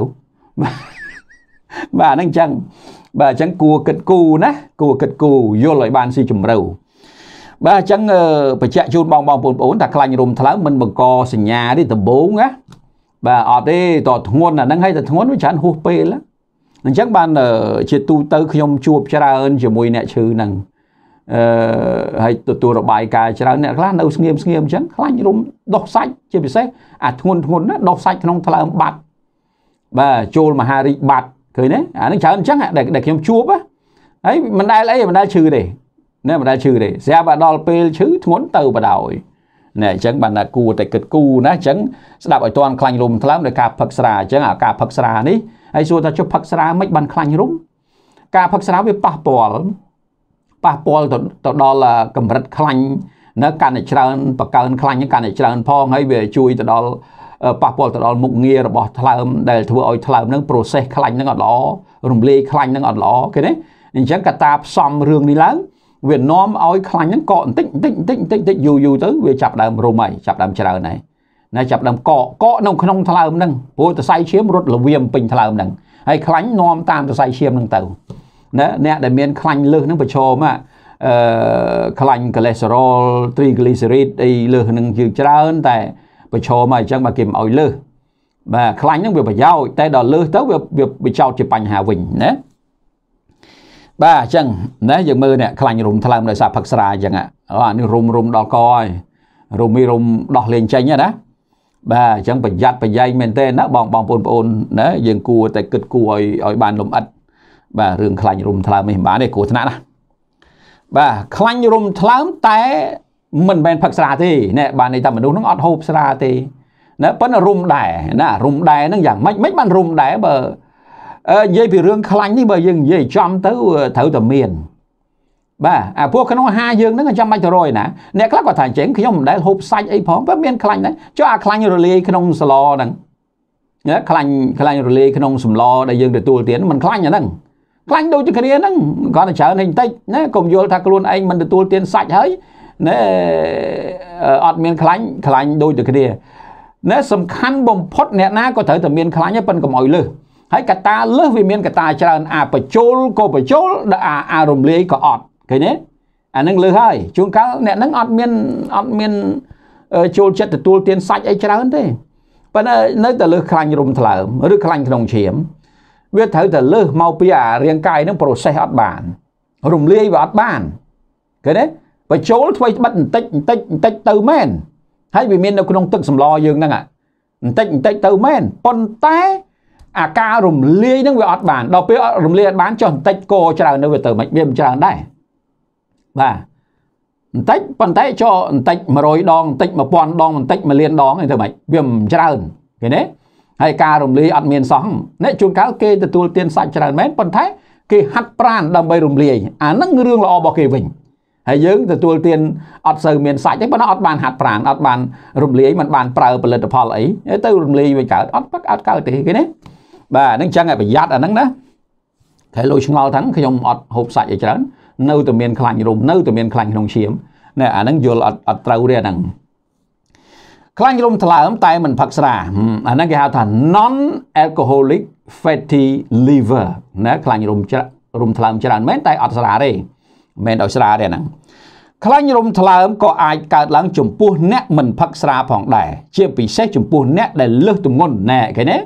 បាទហ្នឹងអញ្ចឹងបាទអញ្ចឹងគួរគិតគូណាគួរគិតគូយល់ឲ្យបានស៊ីជម្រៅបាទអញ្ចឹងបញ្ជាក់ជូនបងបងប្អូនថាខ្លាញ់រុំថ្លើមមិនបង្កសញ្ញាទេដំបូងណាបាទអត់ទេតធ្ងន់អាហ្នឹងហើយតធ្ងន់វាច្រើនហួសពេលណាអញ្ចឹងបានជាទូទៅខ្ញុំជួបច្រើន ជាមួយអ្នកឈឺហ្នឹងអឺហើយទទួលរបាយការណ៍ច្រើនអ្នកខ្លះនៅស្ងៀមស្ងៀមអញ្ចឹងខ្លាញ់រុំដុសសាច់ជាពិសេសអាធ្ងន់ធ្ងន់ណាដុសសាច់ក្នុងថ្លើមបាត់បាទចូលមហារីកបាត់ឃើញទេអានឹងច្រើនអញ្ចឹងដែលខ្ញុំជួបហើយមិនដែលអីមិនដែលឈឺទេណែមិនដែលឈឺទេស្រាប់តែដល់ពេលឈឺធ្ងន់ទៅបដ ாய் ណែអញ្ចឹងបានថាគួរតែគិតគូរណាអញ្ចឹងស្ដាប់ឲ្យតន់ខ្លាញ់លំថ្លើមដោយការផឹកស្រាអញ្ចឹងអាការផឹកស្រានេះហើយសួរថាចុះផឹកស្រាមិនបានខ្លាញ់រុំការផឹកស្រាវាប៉ះពាល់ប៉ះពាល់ទៅដល់កម្រិតខ្លាញ់នៅ កាន់តែច្រើន បកើនខ្លាញ់កាន់តែច្រើនផងហើយវា ជួយទៅដល់ប៉ះពាល់ទៅដល់មុខងាររបស់ថ្លើមដែលធ្វើឲ្យថ្លើមនឹង process ខ្លាញ់នឹងអត់ល្អរំលាយខ្លាញ់នឹងអត់ល្អគេណាអញ្ចឹងកត្តាផ្សំរឿងនេះឡើងវានាំឲ្យ ខ្លាញ់ហ្នឹងកកបន្តិចបន្តិចបន្តិចបន្តិចយូរយូរទៅវាចាប់ដើមរុំហើយចាប់ដើមច្រើនហើយណាចាប់ដើមកកកនៅក្នុងថ្លើមហ្នឹងព្រោះសរសៃឈាមរត់លវៀមពេញថ្លើមហ្នឹងហើយខ្លាញ់នាំតាមសរសៃឈាមហ្នឹងទៅណាអ្នកដែលមានខ្លាញ់លើសហ្នឹងប្រឈមអឺខ្លាញ់កូលេស្តេរ៉ុលទ្រីក្លីសេរីតអីលើសហ្នឹងជាច្រើន តែប្រឈមហើយអញ្ចឹងបើគេមិនអោយលើសបាទខ្លាញ់ហ្នឹងវាប្រយោជន៍តែដល់លើសទៅវាវាចោតជាបញ្ហាវិញណាបាទអញ្ចឹងណាយើងមើលអ្នកខ្លាញ់រុំថ្លើមដោយសារផឹកស្រាអញ្ចឹងអានេះរុំរុំដល់កហើយរុំមីរុំដោះលេងចេញណាបាទអញ្ចឹងប្រយ័ត្នប្រយែងមែនទេណាបងបងប្អូនប្អូនណាយើងគួរតែគិតគួរឲ្យឲ្យបានលំអិតបាទរឿងខ្លាញ់រុំថ្លើមនេះមិនបានទេគ្រោះថ្នាក់ណាបាទខ្លាញ់រុំថ្លើមតែមិនមែនផឹកស្រាទេណែបានន័យថាមនុស្សហ្នឹងអត់ហូបស្រាទេណាប៉ុន្តែរុំដែរណារុំដែរហ្នឹងយ៉ាងម៉េចមិនបានរុំដែរបើនិយាយពីរឿងខ្លាញ់នេះបើយើងនិយាយចំទៅត្រូវតែមានបាទអាពួកក្នុងហាយើងហ្នឹងចាំបាច់ទៅរយណាអ្នកខ្លះគាត់ថាអញ្ចឹងខ្ញុំមិនដែលហូបសាច់អីផងព្រោះមានខ្លាញ់ដែរចុះអាខ្លាញ់រលាយក្នុងសឡហ្នឹងណាខ្លាញ់ខ្លាញ់រលាយក្នុងសម្លដែលយើងទទួលទានมันខ្លាញ់អាហ្នឹងខ្លាញ់ដូចគ្នាហ្នឹងគាត់តែច្រើនហ្នឹងបន្តិចណាកុំយល់ថាខ្លួនឯងមិនទទួលទានសាច់ហើយណែអត់មានខ្លាញ់ខ្លាញ់ដូចតែគ្នាណែសំខាន់បំផុតអ្នកណាក៏ត្រូវតែមានខ្លាញ់ហើយប៉ុនកុំឲ្យលើសហើយកតាលើសវាមានកតាច្រើនអាបញ្ចូលក៏បញ្ចូលអារំលាយក៏អត់ឃើញទេអានឹងលើហើយជួនកាលអ្នកហ្នឹងអត់មានអត់មានចូលចិត្តទទួលទានសាច់អីច្រើនទេប៉ុន្តែនៅតែលើខ្លាញ់រុំថ្លើមឬខ្លាញ់ក្នុងឈាមវាត្រូវតែលើសមកពីអារាងកាយនឹង process អត់បាន រំលាយវាអត់បានឃើញទេបញ្ចូលធ្វើបិទបន្តិចបន្តិចបន្តិចទៅមែនហើយវាមាននៅក្នុងទឹកសម្លយើងហ្នឹងបន្តិចបន្តិចទៅមែនប៉ុន្តែអាការរំលាយហ្នឹងវាអត់បានដល់ពេលរំលាយអត់បានចុះបន្តិចកច្រើននៅវាទៅមិនវាមិនច្រើនដែរបាទបន្តិចប៉ុន្តែចោបន្តិច100ដងបន្តិច1000ដងបន្តិច1លានដងអីទៅមិនវាមិនច្រើនឃើញទេហើយការរំលាយអត់មានសោះអ្នកជួនកាលគេទទួលទានសាច់ច្រើនមែនប៉ុន្តែគេហាត់ប្រានដើម្បីរំលាយអាហ្នឹងរឿងល្អរបស់គេវិញហើយយើងទទួលទានអត់សូវមានសាច់ទេប៉ុន្តែអត់បានហាត់ប្រានអត់បានរំលាយមិនបានប្រើផលិតផលអីទៅរំលាយវិញកើតអត់ប៉ឹកអត់កើតទេគេណាបាទហ្នឹងចឹងឲ្យប្រយ័ត្នអាហ្នឹងណាតែលុយឆ្ងល់ហ្នឹងខ្ញុំអត់ហូបសាច់អីច្រើននៅតែមានខ្លាញ់រុំនៅតែមានខ្លាញ់ក្នុងឈាមណែអាហ្នឹងយល់អត់អត់ត្រូវទេអាហ្នឹង ខ្លាញ់រុំថ្លើមតែមិនផឹកស្រាអាហ្នឹងគេហៅថា non alcoholic fatty liver ណាខ្លាញ់រុំច្រើនរុំថ្លើមច្រើនមែនតែអត់ស្រាទេមែនឲ្យស្រាទេហ្នឹងខ្លាញ់រុំថ្លើមក៏អាចកើតឡើងចំពោះអ្នកមិនផឹកស្រាផងដែរជាពិសេសចំពោះអ្នកដែលលើសទម្ងន់ណែឃើញទេ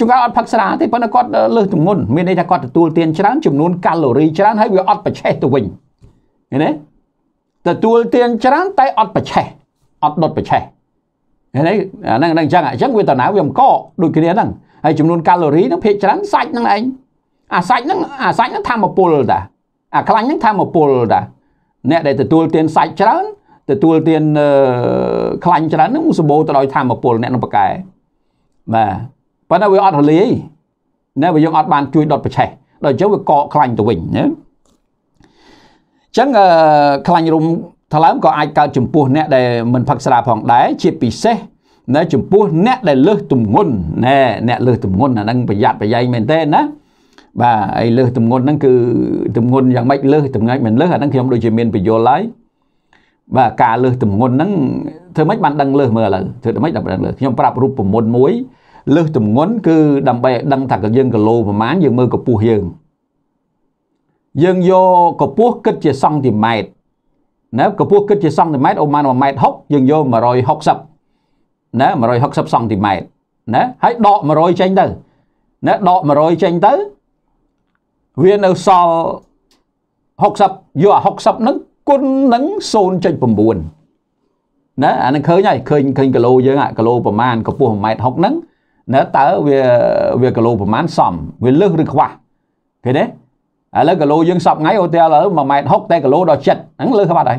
ចង្កោអត់ផឹកស្រាទេប៉ុន្តែគាត់លើសទម្ងន់មានន័យថាគាត់ទទួលទានច្រើនចំនួនកាឡូរីច្រើនហើយវាអត់ប្រឆេះទៅវិញឃើញទេទទួលទានច្រើនតែអត់ប្រឆេះអត់ដុតប្រឆេះហ្នឹងហ្នឹងអញ្ចឹងអញ្ចឹងវាតណាវាមកកដូចគ្នាហ្នឹងហើយចំនួនកាឡូរីហ្នឹងភាគច្រើនសាច់ហ្នឹងឯងអាសាច់ហ្នឹងអាសាច់ហ្នឹងធម្មពលតាអាខ្លាញ់ហ្នឹងធម្មពលតាអ្នកដែលទទួលទានសាច់ច្រើនទទួលទានខ្លាញ់ច្រើនហ្នឹងសម្បូរទៅដោយធម្មពលអ្នកនឹងប៉កែបាទប៉ុន្តែវាអត់រលាយណាវាយើងអត់បានជួយដុតប្រឆេះដល់អញ្ចឹងវាកកខ្លាញ់ទៅវិញណាអញ្ចឹងខ្លាញ់រុំថ្លើមក៏អាចកើតចំពោះអ្នកដែលមិនផឹកស្រាផងដែរជាពិសេសនៅចំពោះអ្នកដែលលើសទម្ងន់ណែអ្នកលើសទម្ងន់អាហ្នឹងប្រយ័ត្នប្រយែងមែនទេណាបាទហើយលើសទម្ងន់ហ្នឹងគឺទម្ងន់យ៉ាងម៉េចលើសទម្ងន់មិនលើសអាហ្នឹងខ្ញុំដូចជាមានបញ្យលហើយបាទការលើសទម្ងន់ហ្នឹងធ្វើម៉េចបានដឹងលើសមើលឥឡូវធ្វើម៉េចដល់ដឹងលើសខ្ញុំប្រាប់រូបមន្តមួយលើសទម្ងន់គឺដើម្បីឲ្យដឹងថាយើងគីឡូប្រមាណយើងមើលកម្ពស់យើងយើងយកកម្ពស់គិតជាសង់ទីម៉ែត្រណាកម្ពស់គិតជាសង់ទីម៉ែត្រអូម៉ាន1ម៉ែត្រ6យើងយក160ណា160សង់ទីម៉ែត្រណាហើយដក100ចេញទៅណាដក100ចេញទៅវានៅសល់60យកអា60ហ្នឹងគុណនឹង0.9ណាអានឹងឃើញហើយឃើញឃើញគីឡូយើងអាគីឡូប្រមាណកម្ពស់1ម៉ែត្រ6ហ្នឹងណាតើវាវាគីឡូប្រហែលសមវាលើសឬខ្វះគេទេឥឡូវគីឡូយើងសពថ្ងៃអូទែលឥឡូវ1ម៉ែត្រ60តែគីឡូដល់7ហ្នឹងលើសខ្វះដែរ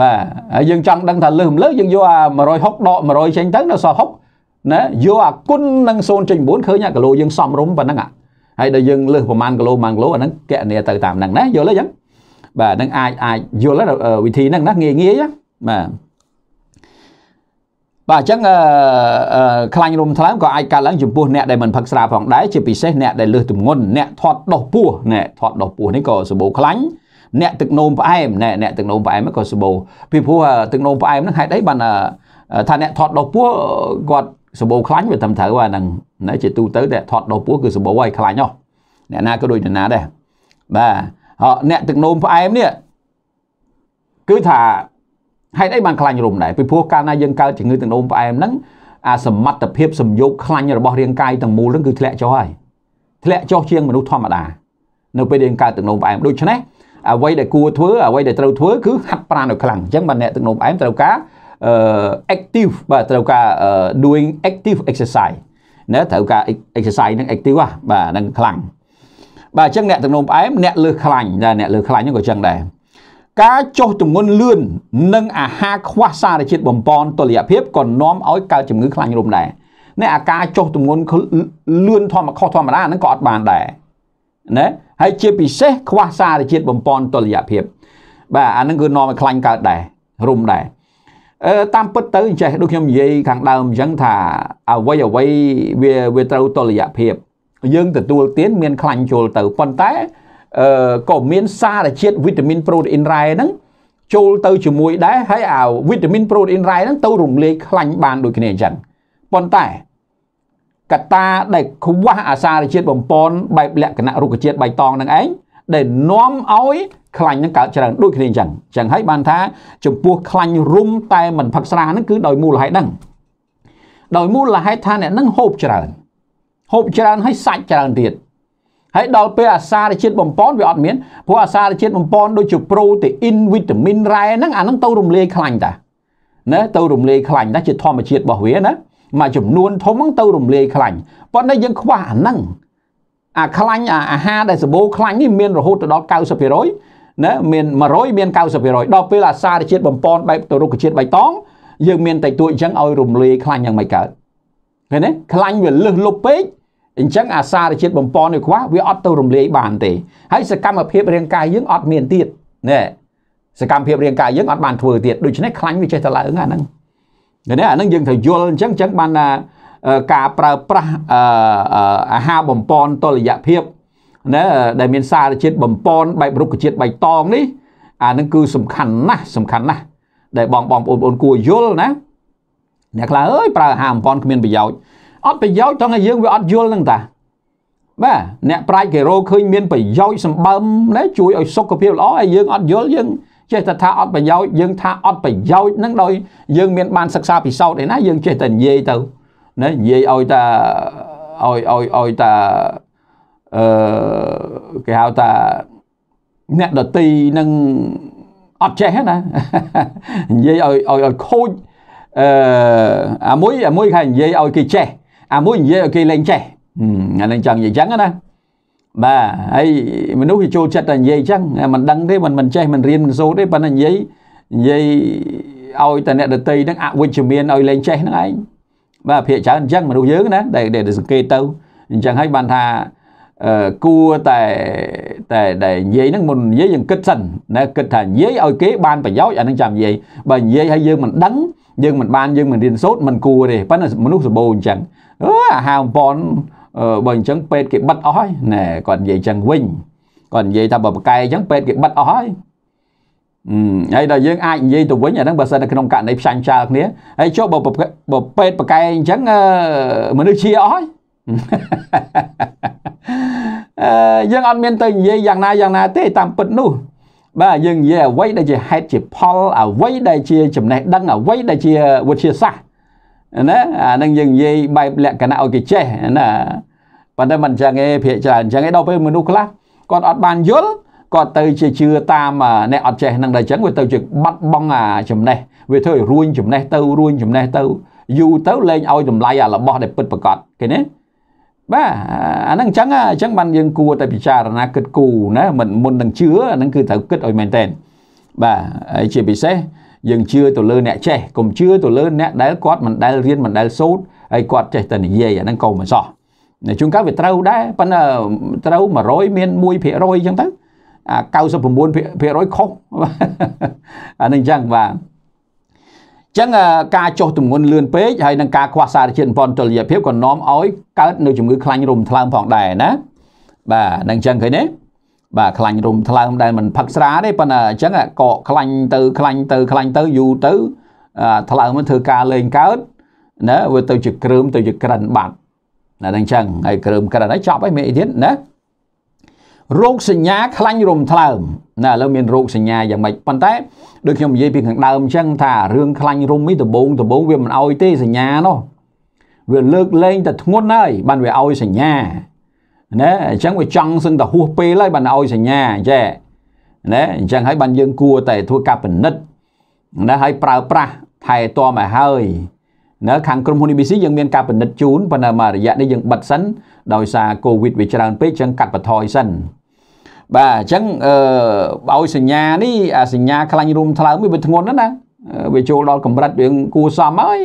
បាទហើយយើងចង់ដឹងថាលើសមិនលើសយើងយកអា160ដក100ចេញទៅនៅសល់60ណាយកអាគុណនឹង0.9ឃើញអាគីឡូយើងសមរម្យប៉ុណ្ណឹងហើយដល់យើងលើសប្រហែលគីឡូប្រហែលគីឡូអាហ្នឹងកណនីទៅតាមហ្នឹងណាយល់ទេចឹងបាទនឹងអាចអាចយល់វិធីហ្នឹងណាងាយងាយបាទបាទអញ្ចឹងខ្លាញ់រុំថ្លើមក៏អាចកើតឡើងចំពោះអ្នកដែលមិនផឹកស្រាផងដែរជាពិសេសអ្នកដែលលើសទម្ងន់អ្នកធាត់ដុសពោះអ្នកធាត់ដុសពោះនេះក៏សម្បូរខ្លាញ់អ្នកទឹកនោមផ្អែមអ្នកអ្នកទឹកនោមផ្អែមក៏សម្បូរពីព្រោះទឹកនោមផ្អែមហ្នឹងហេតុអីបានថាអ្នកធាត់ដុសពោះគាត់សម្បូរខ្លាញ់វាតាមត្រូវហ្នឹងណាជាទូទៅអ្នកធាត់ដុសពោះគឺសម្បូរហើយខ្លាញ់ហ៎អ្នកណាក៏ដូចអ្នកណាដែរបាទអ្នកទឹកនោមផ្អែមនេះគឺថាហេតុអីបានខ្លាញ់រោមដែរពីព្រោះកាលណាយើងកើតជំងឺទឹកនោមផ្អែមហ្នឹងអាសមត្ថភាពសំយោគខ្លាញ់របស់រាងកាយទាំងមូលហ្នឹងគឺធ្លាក់ចុះហើយធ្លាក់ចុះជាងមនុស្សធម្មតា នៅពេលយើងកើតទឹកនោមផ្អែមដូច្នេះអ្វីដែលគួរធ្វើអ្វីដែលត្រូវធ្វើគឺហាត់ប្រាណឲ្យខ្លាំងអញ្ចឹងបើអ្នកទឹកនោមផ្អែមត្រូវការ active បាទត្រូវការ doing active exercise ណាត្រូវការ exercise នឹង active បាទហ្នឹងខ្លាំងបាទអញ្ចឹងអ្នកទឹកនោមផ្អែមអ្នកលើសខ្លាញ់ដែរអ្នកលើសខ្លាញ់ហ្នឹងក៏អញ្ចឹងដែរការចុះទម្ងន់លឿននិងអាហារខ្វះសារជាតិបំប៉នតុល្យភាពក៏នាំឲ្យកើតជំងឺខ្លាញ់រោមដែរនេះអាការចុះទម្ងន់លឿនធម្មខុសធម្មតាហ្នឹងក៏អត់បានដែរណាហើយជាពិសេសខ្វះសារជាតិបំប៉នតុល្យភាព បាទអាហ្នឹងគឺនាំឲ្យខ្លាញ់កើតដែររោមដែរអឺតាមពិតទៅអញ្ចេះដូចខ្ញុំនិយាយខាងដើមអញ្ចឹងថាអ្វីអ្វីវាវាត្រូវតុល្យភាព យើងទទួលទានមានខ្លាញ់ចូលទៅប៉ុន្តែក៏មានសារជាតិវីតាមីនប្រូតេអ៊ីនរ៉ែហ្នឹងចូលទៅជាមួយដែរហើយអាវីតាមីនប្រូតេអ៊ីនរ៉ែហ្នឹងទៅរំលាយខ្លាញ់បានដូចគ្នាអញ្ចឹងប៉ុន្តែ កត្តាដែលខ្វះអាសារជាតិបំពន់បែបលក្ខណៈរុក្ខជាតិបៃតងហ្នឹងឯងដែលនាំឲ្យខ្លាញ់នឹងកើតច្រើនដូចគ្នាអញ្ចឹងអញ្ចឹងហើយបានថាចំពោះខ្លាញ់រុំតែមិនផឹកស្រាហ្នឹងគឺដោយមូលហេតុហ្នឹងដោយមូលហេតុថាអ្នកហ្នឹងហូបច្រើនហូបច្រើនហើយសាច់ច្រើនទៀតហើយដល់ពេលអាសារជាតិបំពន់វាអត់មានព្រោះអាសារជាតិបំពន់ដូចជាប្រូតេអ៊ីនវីតាមីនរ៉ែហ្នឹងអាហ្នឹងទៅរំលាយខ្លាញ់តាណាទៅរំលាយខ្លាញ់តាជាធម្មជាតិរបស់វាណាមួយចំនួនធំហ្នឹងទៅរំលាយខ្លាញ់ប៉ុន្តែយើងខ្វះអាហ្នឹងអាខ្លាញ់អាហារដែលសម្បូរខ្លាញ់នេះមានរហូតដល់90%ណាមាន100មាន90%ដល់ពេលអាសារជាតិបំពន់បែបទៅរុក្ខជាតិបៃតងយើងមានតែទួចអញ្ចឹងឲ្យរំលាយខ្លាញ់យ៉ាងម៉េចកើតឃើញទេខ្លាញ់វាលឹះលុបពេកអញ្ចឹងអាសារជាតិបំពន់នេះខ្វះវាអត់ទៅរំលាយបានទេហើយសកម្មភាពរាងកាយយើងអត់មានទៀតណែសកម្មភាពរាងកាយយើងអត់បានធ្វើទៀតដូច្នេះខ្លាញ់វាចេះតែឡើងអាហ្នឹងឃើញទេអាហ្នឹងយើងត្រូវយល់អញ្ចឹងអញ្ចឹងបានថាការប្រើប្រាស់អាហារបំពន់តលយៈភាពណាដែលមានសារជាតិបំពន់បែបរុក្ខជាតិបៃតងនេះអានឹងគឺសំខាន់ណាស់សំខាន់ណាស់ដែលបងបងប្អូនបងគួរយល់ណាអ្នកខ្លះអើយប្រើអាហារបំពន់គ្មានប្រយោជន៍អត់ប្រយោជន៍ទាំងតែយើងវាអត់យល់ហ្នឹងតាបាទអ្នកប្រាជ្ញគេរកឃើញមានប្រយោជន៍សម្បើមណាជួយឲ្យសុខភាពល្អហើយយើងអត់យល់យើងចេះតែថាអត់ប្រយោជន៍យើង ថាអត់ប្រយោជន៍ហ្នឹងដោយយើងមានបានសិក្សាពិសោធន៍ឯណាយើងចេះតែនិយាយទៅណានិយាយឲ្យតាឲ្យឲ្យឲ្យតាអឺគេហៅថាអ្នកដតីនឹងអត់ចេះណានិយាយឲ្យឲ្យឲ្យខូចអឺអាមួយអាមួយគេនិយាយឲ្យគេចេះអាមួយនិយាយឲ្យគេលេងចេះអានឹងចង់និយាយចឹងណាបាទហើយមនុស្សគេចូលចិត្តតែនិយាយចឹងមិនដឹងទេមិនមិនចេះមិនរៀនមិនសូត្រទេប៉ុន្តែនិយាយនិយាយឲ្យតែអ្នកដតីហ្នឹងអវិជ្ជមានឲ្យលេងចេះហ្នឹងឯងបាទភាកច្រើនអញ្ចឹងមនុស្សយើងណាដែលដែលសង្កេតទៅអញ្ចឹងហើយបានថាគួរតែតែដែលនិយាយហ្នឹងមុននិយាយយើងគិតសិនណាគិតថានិយាយឲ្យគេបានប្រយោជន៍អានឹងចាំនិយាយបើនិយាយឲ្យយើងមិនដឹងយើងមិនបានយើងមិនរៀនសូត្រមិនគួរទេប៉ុន្តែមនុស្សសម្បូរអញ្ចឹងអូអាហារបំពន់បើអញ្ចឹងពេទ្យគេបិទអស់ហើយណែគាត់និយាយអញ្ចឹងវិញគាត់និយាយថាបើប្រកែអញ្ចឹងពេទ្យគេបិទអស់ហើយហើយដល់យើងអាចនិយាយទៅវិញអាហ្នឹងបើសិនតែក្នុងករណីផ្សាញ់ចាល់គ្នាហើយចុះបើបើពេទ្យប្រកែអញ្ចឹងមនុស្សជាអស់ហើយយើងអត់មានទៅនិយាយយ៉ាងណាយ៉ាងណាទេតាមពិតនោះបាទយើងនិយាយអ្វីដែលជាហេតុជាផលអ្វីដែលជាចំណេះដឹងអ្វីដែលជាវិទ្យាសាស្ត្រណាអានឹងយើងនិយាយបែបលក្ខណៈឲ្យគេចេះណាប៉ុន្តែមិនអញ្ចឹងទេភាកច្រើនអញ្ចឹងឯងដល់ពេលមនុស្សខ្លះគាត់អត់បានយល់គាត់ទៅជាជឿតាមអ្នកអត់ចេះនឹងដល់អញ្ចឹងវាទៅជាបាត់បង់អាចំណេះវាធ្វើឲ្យរួញចំណេះទៅរួញចំណេះទៅយូរទៅលែងឲ្យតម្លៃអារបស់ដែលពិតប្រកបឃើញទេបាទអាហ្នឹងអញ្ចឹងអញ្ចឹងបានយើងគួរតែពិចារណាគិតគូរណាមិនមុននឹងជឿអាហ្នឹងគឺត្រូវគិតឲ្យមែនតើបាទហើយជាពិសេសយើងជឿទៅលើអ្នកចេះកុំជឿទៅលើអ្នកដែលគាត់មិនដែលរៀនមិនដែលសូត្រហើយគាត់ចេះតែនិយាយអាហ្នឹងក៏មិនសោះជួនកាលវាត្រូវដែរប៉ុន្តែត្រូវ100មាន1%អញ្ចឹងទៅអា99%ខុសអានឹងអញ្ចឹងបាទចឹងការចុះទម្ងន់លឿនពេកហើយនឹងការខ្វះសារជាតិបំពន់តុល្យភាពក៏នាំឲ្យកើតនៅជំងឺខ្លាញ់រុំថ្លើមផងដែរណាបាទនឹងចឹងឃើញទេបាទខ្លាញ់រុំថ្លើមដែលមិនផឹកស្រាទេប៉ុន្តែអញ្ចឹងកកខ្លាញ់ទៅខ្លាញ់ទៅខ្លាញ់ទៅយូរទៅថ្លើមមិនធ្វើការលេងកើតណាវាទៅជាក្រើមទៅជាក្រិនបាត់ណាហ្នឹងអញ្ចឹងហើយក្រើមក្រិនហើយចប់ហើយមានអីទៀតណារោគសញ្ញាខ្លាញ់រុំថ្លើមណាឥឡូវមានរោគសញ្ញាយ៉ាងម៉េចប៉ុន្តែដូចខ្ញុំនិយាយពីខាងដើមអញ្ចឹងថារឿងខ្លាញ់រុំនេះដបងដបងវាមិនអោយទេសញ្ញានោះវាលើកលែងតែធ្ងន់ហើយបានវាអោយសញ្ញាណាអញ្ចឹងវាចង់សឹងតែហួសពេលហើយបានឲ្យសញ្ញាចេះណាអញ្ចឹងហើយបានយើងគួរតែធ្វើការពិនិត្យណាហើយប្រើប្រាស់ថែទាំឲ្យហើយណាខាងក្រុមហ៊ុន ABC យើងមានការពិនិត្យជូនប៉ុន្តែមករយៈនេះយើងបិទសិនដោយសារ COVID វាច្រើនពេកអញ្ចឹងកាត់បន្ថយសិនបាទអញ្ចឹងអឺឲ្យសញ្ញានេះអាសញ្ញាខ្លាញ់រុំថ្លើមវាធ្ងន់ណាស់ណាវាចូលដល់កម្រិតយើងគួរសមហើយ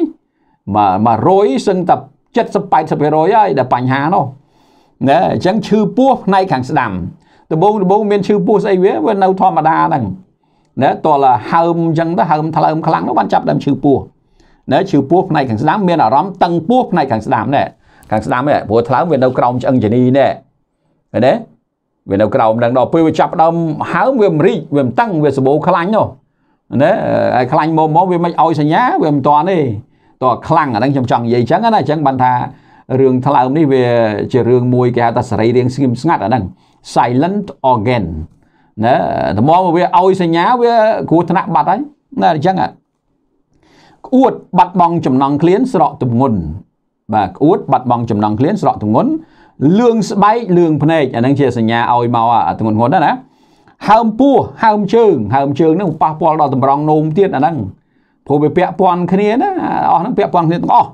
100សឹងតែ70 80%ហើយដែលបញ្ហានោះណាអញ្ចឹងឈឺពោះផ្នែកខាងស្ដាំដបងដបងមានឈឺពោះស្អីវាវានៅធម្មតាហ្នឹងណាតោះឡាហើមអញ្ចឹងទៅហើមថ្លើមខ្លាំងនោះបានចាប់ដើមឈឺពោះណាឈឺពោះផ្នែកខាងស្ដាំមានអារម្មណ៍តឹងពោះផ្នែកខាងស្ដាំណែខាងស្ដាំនេះព្រោះថ្លើមវានៅក្រោមឆ្អឹងជនីណែឃើញទេវានៅក្រោមហ្នឹងដល់ពេលវាចាប់ដើមហើមវាមិនរីកវាមិនតឹងវាសម្បូរខ្លាញ់នោះណាហើយខ្លាញ់មកមកវាមិនអោយសញ្ញាវាមិនតាន់ទេតោះខ្លាំងអាហ្នឹងខ្ញុំចង់និយាយអញ្ចឹងណាអញ្ចឹងបានថារឿងថ្លើមនេះវាជារឿងមួយគេហៅថាសរីរាង្គស្ងៀមស្ងាត់អាហ្នឹង silent organ ណាតម្រងវាឲ្យសញ្ញាវាគ្រោះថ្នាក់បាត់ហើយណាអញ្ចឹងក្អួតបាត់បង់ចំណង់ឃ្លានស្រកទម្ងន់បាទក្អួតបាត់បង់ចំណង់ឃ្លានស្រកទម្ងន់លឿងស្បែកលឿងភ្នែកអាហ្នឹងជាសញ្ញាឲ្យមកអាធ្ងន់ធ្ងន់ណាណាហើមពោះហើមជើង ហើមជើងហ្នឹងប៉ះពាល់ដល់តម្រងនោមទៀតអាហ្នឹងព្រោះវាពាក់ព័ន្ធគ្នាណាអស់ហ្នឹងពាក់ព័ន្ធគ្នាទាំងអស់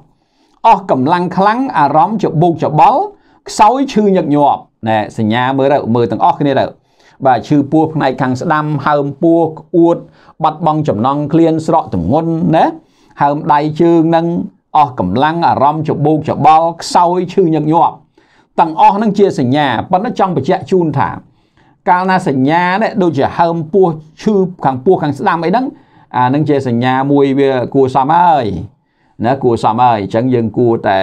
អស់កម្លាំងខ្លាំងអារម្មណ៍ច្បោកច្បល់ខ្សោយឈឺញឹកញាប់ណែសញ្ញាមើលទៅមើលទាំងអស់គ្នាទៅបាទឈឺពោះផ្នែកខាងស្ដាំហើមពោះក្អួតបាត់បង់ចំណង់ឃ្លានស្រកទម្ងន់ណាហើមដៃជើងនឹងអស់កម្លាំងអារម្មណ៍ច្បោកច្បល់ខ្សោយឈឺញឹកញាប់ទាំងអស់នឹងជាសញ្ញាប៉ុន្តែចង់បញ្ជាក់ជូនថាកាលណាសញ្ញានេះដូចជាហើមពោះឈឺខាងពោះខាងស្ដាំអីហ្នឹង អានឹងជាសញ្ញាមួយវាគួរសមហើយណាគួរសមហើយអញ្ចឹងយើងគួរតែ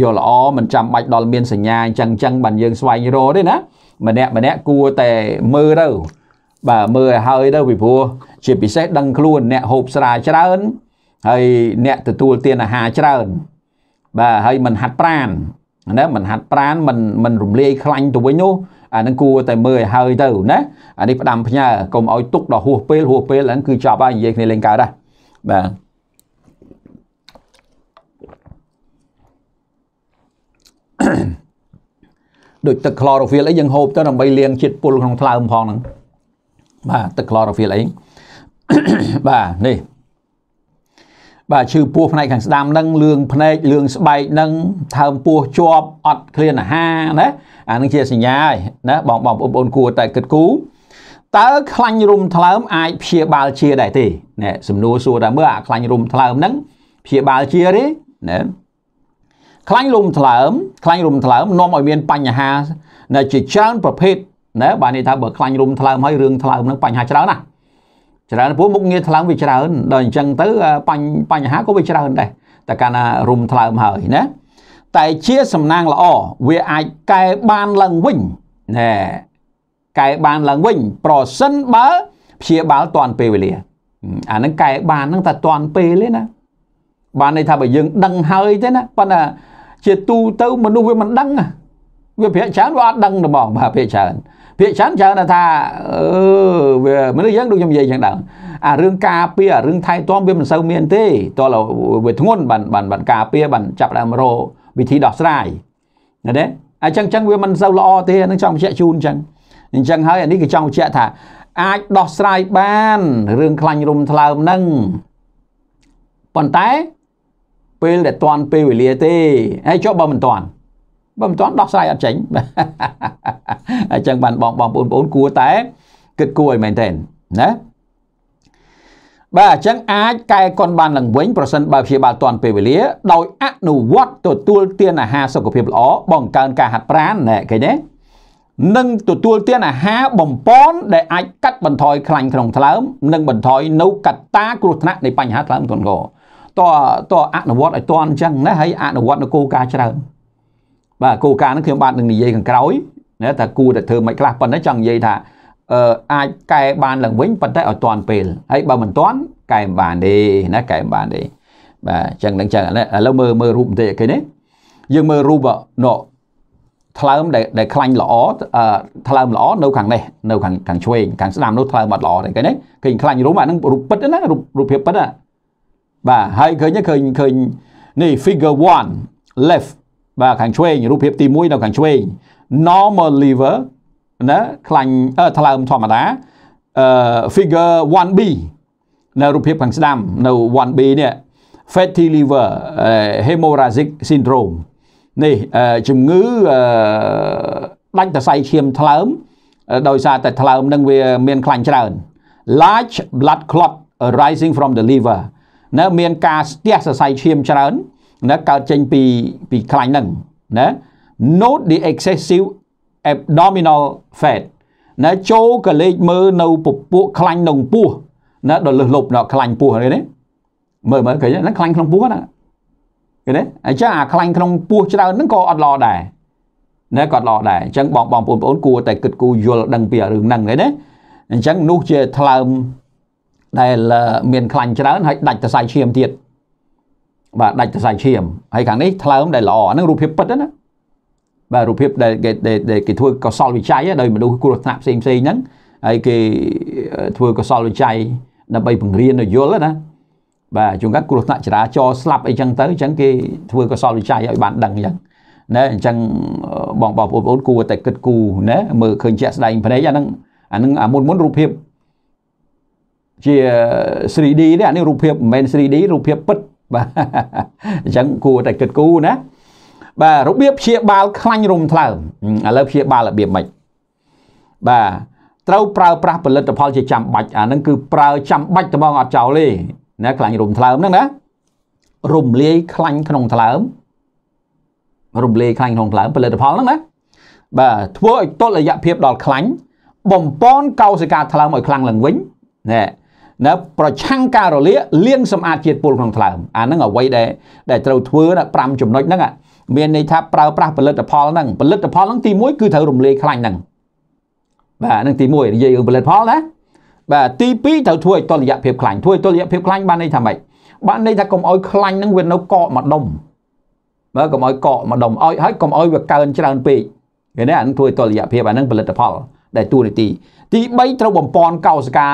យល់ល្អមិនចាំបាច់ដល់មានសញ្ញាអញ្ចឹងអញ្ចឹងបានយើងស្វែងរកទេណាម្នាក់ម្នាក់គួរតែមើលទៅបាទមើលឲ្យហើយទៅពីព្រោះជាពិសេសដឹងខ្លួនអ្នកហូបស្រាច្រើនហើយអ្នកទទួលទានអាហារច្រើនបាទហើយមិនហាត់ប្រានណាមិនហាត់ប្រានមិនមិនរំលាយខ្លាញ់ទៅវិញនោះអានឹងគួរតែមើលឲ្យហើយទៅណាអានេះផ្ដាំផ្ញើកុំឲ្យទុកដល់ហួសពេលហួសពេលហ្នឹងគឺចប់ហើយនិយាយគ្នាលេងកើតដែរបាទដូចទឹក chlorophyll អីយើងហូបទៅដើម្បីលាងជាតិពុលក្នុងថ្លើមផងហ្នឹងបាទទឹក chlorophyll អីបាទនេះបាទឈឺពោះផ្នែកខាងស្ដាំនឹងលឿងភ្នែកលឿងស្បែកនឹងថើមពោះជាប់អត់ឃ្លានអាហារណាអានឹងជាសញ្ញាហើយណាបងបងប្អូនគួរតែគិតគូរតើខ្លាញ់រុំថ្លើមអាចព្យាបាលជាដែរទេណែសំណួរសួរតែមើលអាខ្លាញ់រុំថ្លើមហ្នឹងព្យាបាលជាទេណែខ្លាញ់លំថ្លើមខ្លាញ់លំថ្លើមនាំឲ្យមានបញ្ហាជាច្រើនប្រភេទណាបាទនេះថាបើខ្លាញ់លំថ្លើមហើយរឿងថ្លើមនឹងបញ្ហាច្រើនណាស់ច្រើនព្រោះមុខងារថ្លើមវាច្រើនដល់អញ្ចឹងទៅបញ្ហាក៏វាច្រើនដែរតែកាលណារុំថ្លើមហើយណាតែជាសំណាងល្អវាអាចកែបានឡើងវិញណែកែបានឡើងវិញ ប្រសិនបើព្យាបាលតាន់ពេលវេលាអានឹងកែបានហ្នឹងតែតាន់ពេលទេណាបានន័យថាបើយើង ដឹងហើយទេណាប៉ុន្តែជាទូទៅមនុស្សវាមិនដឹងវាភាកច្រើនវាអត់ដឹងហ្មងបាទភាកច្រើនភាកច្រើនច្រើនថាអឺវាមនុស្សយើងដូចខ្ញុំនិយាយចឹងដែរអារឿងការពារអារឿងថែទាំវាមិនសូវមានទេតោះវាធ្ងន់បានបានបានការពារបានចាប់ដើមរោវិធីដោះស្រាយណាទេអញ្ចឹងចឹងវាមិនសូវល្អទេនឹងចង់បញ្ជាក់ជូនចឹងអញ្ចឹងហើយអានេះគឺចង់បញ្ជាក់ថាអាចដោះស្រាយបានរឿងខ្លាញ់រុំថ្លើមហ្នឹងប៉ុន្តែពេលដែលតាន់ពេលវេលាទេហើយចុះបើមិនតាន់បើមិនតាន់ដោះស្រាយអត់ចេញអញ្ចឹងបានបងបងបងប្អូនគួរតែគិតគួរឲ្យមែនទែនណាបាទអញ្ចឹងអាចកែកុនបានឡើងវិញប្រសិនបើព្យាបាលតាន់ពេលវេលាដោយអនុវត្តទទួលទានអាហារសុខភាពល្អបង្កើនការហាត់ប្រាណណែឃើញទេនិងទទួលទានអាហារបំពន់ដែលអាចកាត់បន្ថយខ្លាញ់ក្នុងថ្លើមនិងបន្ថយនៅកត្តាគ្រោះថ្នាក់នៃបញ្ហាថ្លើមធ្ងន់ធ្ងរតតអនុវត្តឲ្យតាន់អញ្ចឹងណាហើយអនុវត្តនៅគោលការណ៍ច្រើនបាទគោលការណ៍ហ្នឹងខ្ញុំបាទនឹងនិយាយខាងក្រោយណាថាគួរតែធ្វើមិនខ្លះប៉ុន្តែចង់និយាយថាអឺអាចកែបានឡើងវិញប៉ុន្តែឲ្យតាន់ពេលហើយបើមិនតាន់កែមិនបានទេណាកែមិនបានទេបាទអញ្ចឹងនឹងចឹងឥឡូវមើលមើលរូបបន្តិចអីគេនេះយើងមើលរូបណោថ្លើមដែលដែលខ្លាញ់ល្អថ្លើមល្អនៅខាងនេះនៅខាងខាងឆ្វេងខាងស្ដាំនោះថ្លើមអត់ល្អទេគេនេះឃើញខ្លាញ់រូបអាហ្នឹងរូបពិតណារូបរូបភាពពិតណាបាទហើយឃើញឃើញឃើញនេះ figure 1 left បាទខាងឆ្វេងរូបភាពទី1នៅខាងឆ្វេង normal liver ណាខ្លាញ់ថ្លើមធម្មតាអឺ figure 1b នៅរូបភាពខាងស្ដាំនៅ 1b នេះ fatty liver hemorrhagic syndrome នេះជំងឺដាច់សរសៃឈាមថ្លើមដោយសារតែថ្លើមនឹងវាមានខ្លាញ់ច្រើន large blood clot arising from the liver ណាមានការស្ទះសរសៃឈាមច្រើនណាកើតចេញពីពីខ្លាញ់ហ្នឹងណា note the excessive abdominal fat ណាចូលកលេចមើលនៅពពួកខ្លាញ់ក្នុងពោះណាដល់លឹះលប់ដល់ខ្លាញ់ពោះនេះមើលមើលឃើញហ្នឹងខ្លាញ់ក្នុងពោះហ្នឹងឃើញទេអញ្ចឹងអាខ្លាញ់ក្នុងពោះច្រើនហ្នឹងក៏អត់ល្អដែរណាក៏ល្អដែរអញ្ចឹងបងបងប្អូនបងប្អូនគួរតែគិតគូរយល់ដឹងពីរឿងហ្នឹងទេណាអញ្ចឹងនោះជាថ្លើមដែលមានខ្លាញ់ច្រើនហើយដាច់សរសៃឈាមទៀតបាទដាច់សរសៃឈាមហើយខាងនេះថ្លើមដែលល្អហ្នឹងរូបភាពពិតណាបាទរូបភាពដែលគេគេធ្វើកសលវិច័យដោយមនុស្សគ្រោះថ្នាក់ផ្សេងផ្សេងហ្នឹងហើយគេធ្វើកសលវិច័យដើម្បីបង្រៀនឲ្យយល់ណាបាទជួនកាលគ្រោះថ្នាក់ចរាចរណ៍ស្លាប់អីចឹងទៅអញ្ចឹងគេធ្វើកសលវិច័យឲ្យបានដឹងអញ្ចឹងណាអញ្ចឹងបងប្អូនបងប្អូនគួរតែគិតគូរណាមើលឃើញជាក់ស្ដែងភ្នែកអាហ្នឹងអាហ្នឹងមុនមុនរូបភាពជា 3D នេះអានេះរូបភាពមិនមែន 3D រូបភាពពិតបាទអញ្ចឹងគួរតែគិតគូរណាបាទរបៀបព្យាបាលខ្លាញ់រុំថ្លើមឥឡូវព្យាបាលរបៀបម៉េចបាទត្រូវប្រើប្រាស់ផលិតផលជាចាំបាច់អាហ្នឹងគឺប្រើចាំបាច់ត្បងអត់ចោលទេណាខ្លាញ់រុំថ្លើមហ្នឹងណារំលាយខ្លាញ់ក្នុងថ្លើមរំលាយខ្លាញ់ក្នុងថ្លើមផលិតផលហ្នឹងណាបាទធ្វើឲ្យទល់រយៈភាពដល់ខ្លាញ់បំពន់កោសិកាថ្លើមឲ្យខ្លាំងឡើងវិញណែណាប្រឆាំងការរលាកលាងសម្អាតជាតិពុលក្នុងថ្លើមអាហ្នឹងអ្វីដែលដែលត្រូវធ្វើណា5ចំណុចហ្នឹងមានន័យថាប្រើប្រាស់ផលិតផលហ្នឹងផលិតផលហ្នឹងទី1គឺត្រូវរំលាយខ្លាញ់ហ្នឹងបាទហ្នឹងទី1និយាយរឿងផលិតផលណាបាទទី2ត្រូវធ្វើឲ្យតុល្យភាពខ្លាញ់ធ្វើឲ្យតុល្យភាពខ្លាញ់បានន័យថាម៉េចបានន័យថាកុំឲ្យខ្លាញ់ហ្នឹងវានៅកកមកដុំបើកុំឲ្យកកមកដុំឲ្យហើយកុំឲ្យវាកើនច្រើនពេកឃើញទេអានឹងធ្វើឲ្យតុល្យភាពអានឹងផលិតផល ដែលទួលនីតិទី3ត្រូវបំពន់កោសិកា